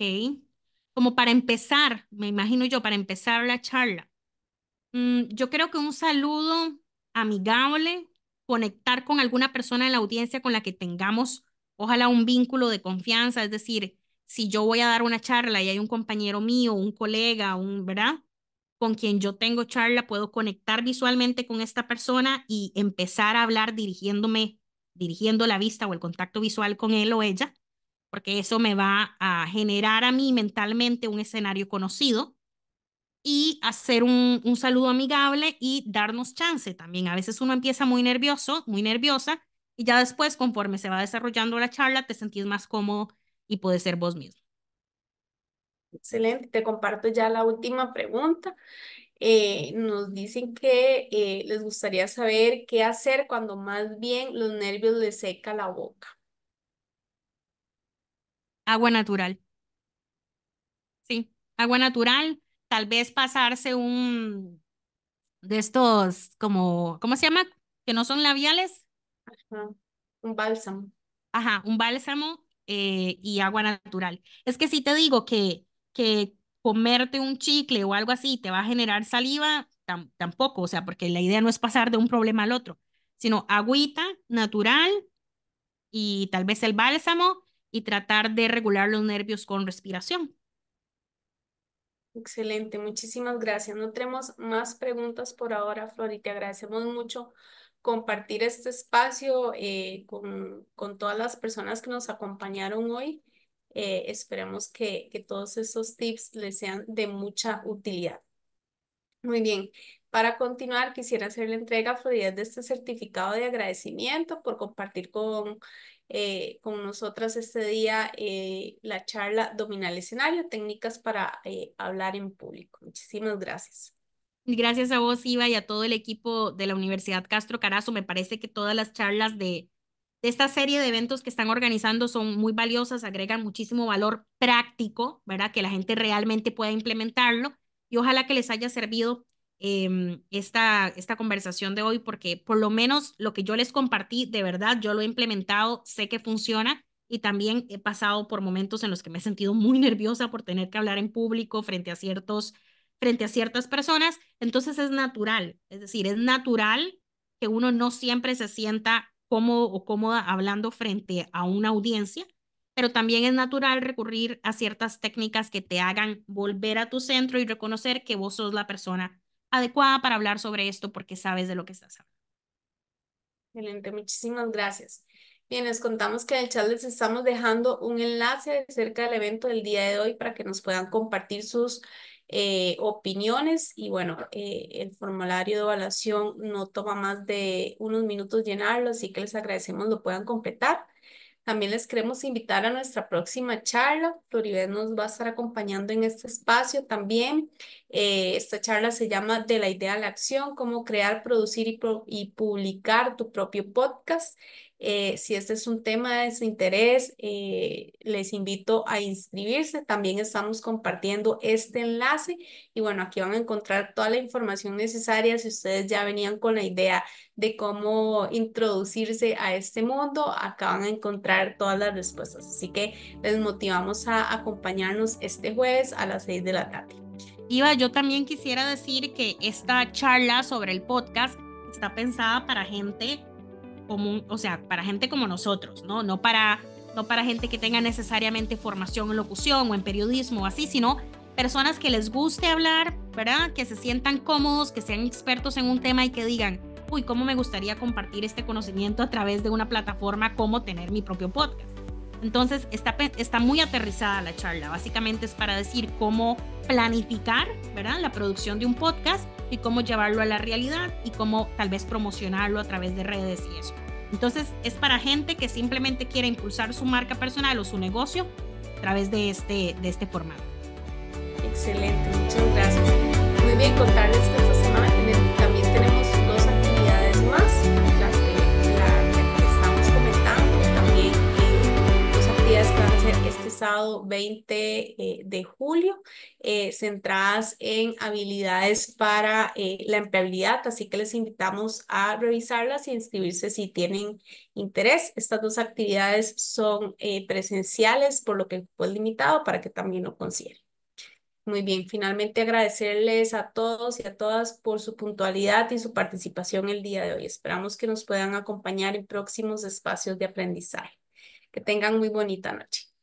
como para empezar, me imagino yo, para empezar la charla, mm, yo creo que un saludo amigable, conectar con alguna persona en la audiencia con la que tengamos, ojalá un vínculo de confianza, es decir, si yo voy a dar una charla y hay un compañero mío, un colega, un, ¿verdad? Con quien yo tengo charla, puedo conectar visualmente con esta persona y empezar a hablar dirigiéndome, dirigiendo la vista o el contacto visual con él o ella porque eso me va a generar a mí mentalmente un escenario conocido y hacer un, saludo amigable y darnos chance también. A veces uno empieza muy nervioso, muy nerviosa, y ya después, conforme se va desarrollando la charla, te sentís más cómodo y puedes ser vos mismo. Excelente, te comparto ya la última pregunta. Eh, nos dicen que eh, les gustaría saber qué hacer cuando más bien los nervios les seca la boca. Agua natural. Sí, agua natural. Tal vez pasarse un de estos, como, ¿cómo se llama? Que no son labiales. Ajá, un bálsamo. Ajá, un bálsamo eh, y agua natural. Es que si te digo que, que comerte un chicle o algo así te va a generar saliva, tampoco, o sea, porque la idea no es pasar de un problema al otro, sino agüita natural y tal vez el bálsamo y tratar de regular los nervios con respiración. Excelente, muchísimas gracias. No tenemos más preguntas por ahora, Flor, y te agradecemos mucho compartir este espacio eh, con, con, todas las personas que nos acompañaron hoy. Eh, esperamos que, que todos esos tips les sean de mucha utilidad. Muy bien, para continuar, quisiera hacer la entrega a de este certificado de agradecimiento por compartir con eh, con nosotras este día eh, la charla Domina el escenario, técnicas para eh, hablar en público. Muchísimas gracias. Gracias a vos, Iva, y a todo el equipo de la Universidad Castro Carazo. Me parece que todas las charlas de, de esta serie de eventos que están organizando son muy valiosas, agregan muchísimo valor práctico, ¿verdad? Que la gente realmente pueda implementarlo y ojalá que les haya servido Em, esta, esta conversación de hoy porque por lo menos lo que yo les compartí, de verdad, yo lo he implementado, sé que funciona y también he pasado por momentos en los que me he sentido muy nerviosa por tener que hablar en público frente a ciertos frente a ciertas personas, entonces es natural, es decir, es natural que uno no siempre se sienta cómodo o cómoda hablando frente a una audiencia, pero también es natural recurrir a ciertas técnicas que te hagan volver a tu centro y reconocer que vos sos la persona adecuada para hablar sobre esto porque sabes de lo que estás hablando. Excelente, muchísimas gracias. Bien, les contamos que en el chat les estamos dejando un enlace acerca del evento del día de hoy para que nos puedan compartir sus eh, opiniones y bueno, eh, el formulario de evaluación no toma más de unos minutos llenarlo, así que les agradecemos lo puedan completar. También les queremos invitar a nuestra próxima charla. Floribel nos va a estar acompañando en este espacio también. Eh, esta charla se llama De la idea a la acción, cómo crear, producir y publicar tu propio podcast. Eh, si este es un tema de su interés, eh, les invito a inscribirse. También estamos compartiendo este enlace y bueno, aquí van a encontrar toda la información necesaria si ustedes ya venían con la idea de cómo introducirse a este mundo. Acá van a encontrar todas las respuestas. Así que les motivamos a acompañarnos este jueves a las 6 de la tarde. Iba, yo también quisiera decir que esta charla sobre el podcast está pensada para gente o sea, para gente como nosotros, ¿no? No para, no para gente que tenga necesariamente formación en locución o en periodismo o así, sino personas que les guste hablar, ¿verdad? Que se sientan cómodos, que sean expertos en un tema y que digan, uy, ¿cómo me gustaría compartir este conocimiento a través de una plataforma como tener mi propio podcast? Entonces está, está muy aterrizada la charla, básicamente es para decir cómo planificar ¿verdad? la producción de un podcast y cómo llevarlo a la realidad y cómo tal vez promocionarlo a través de redes y eso. Entonces es para gente que simplemente quiere impulsar su marca personal o su negocio a través de este, de este formato. Excelente, muchas gracias. Muy bien, contarles esta semana pasado 20 eh, de julio, eh, centradas en habilidades para eh, la empleabilidad, así que les invitamos a revisarlas y inscribirse si tienen interés. Estas dos actividades son presenciales, por lo que el limitado para que también lo consideren. Muy bien, finalmente agradecerles a todos y a todas por su puntualidad y su participación el día de hoy. Esperamos que nos puedan acompañar en próximos espacios de aprendizaje. Que tengan muy bonita noche.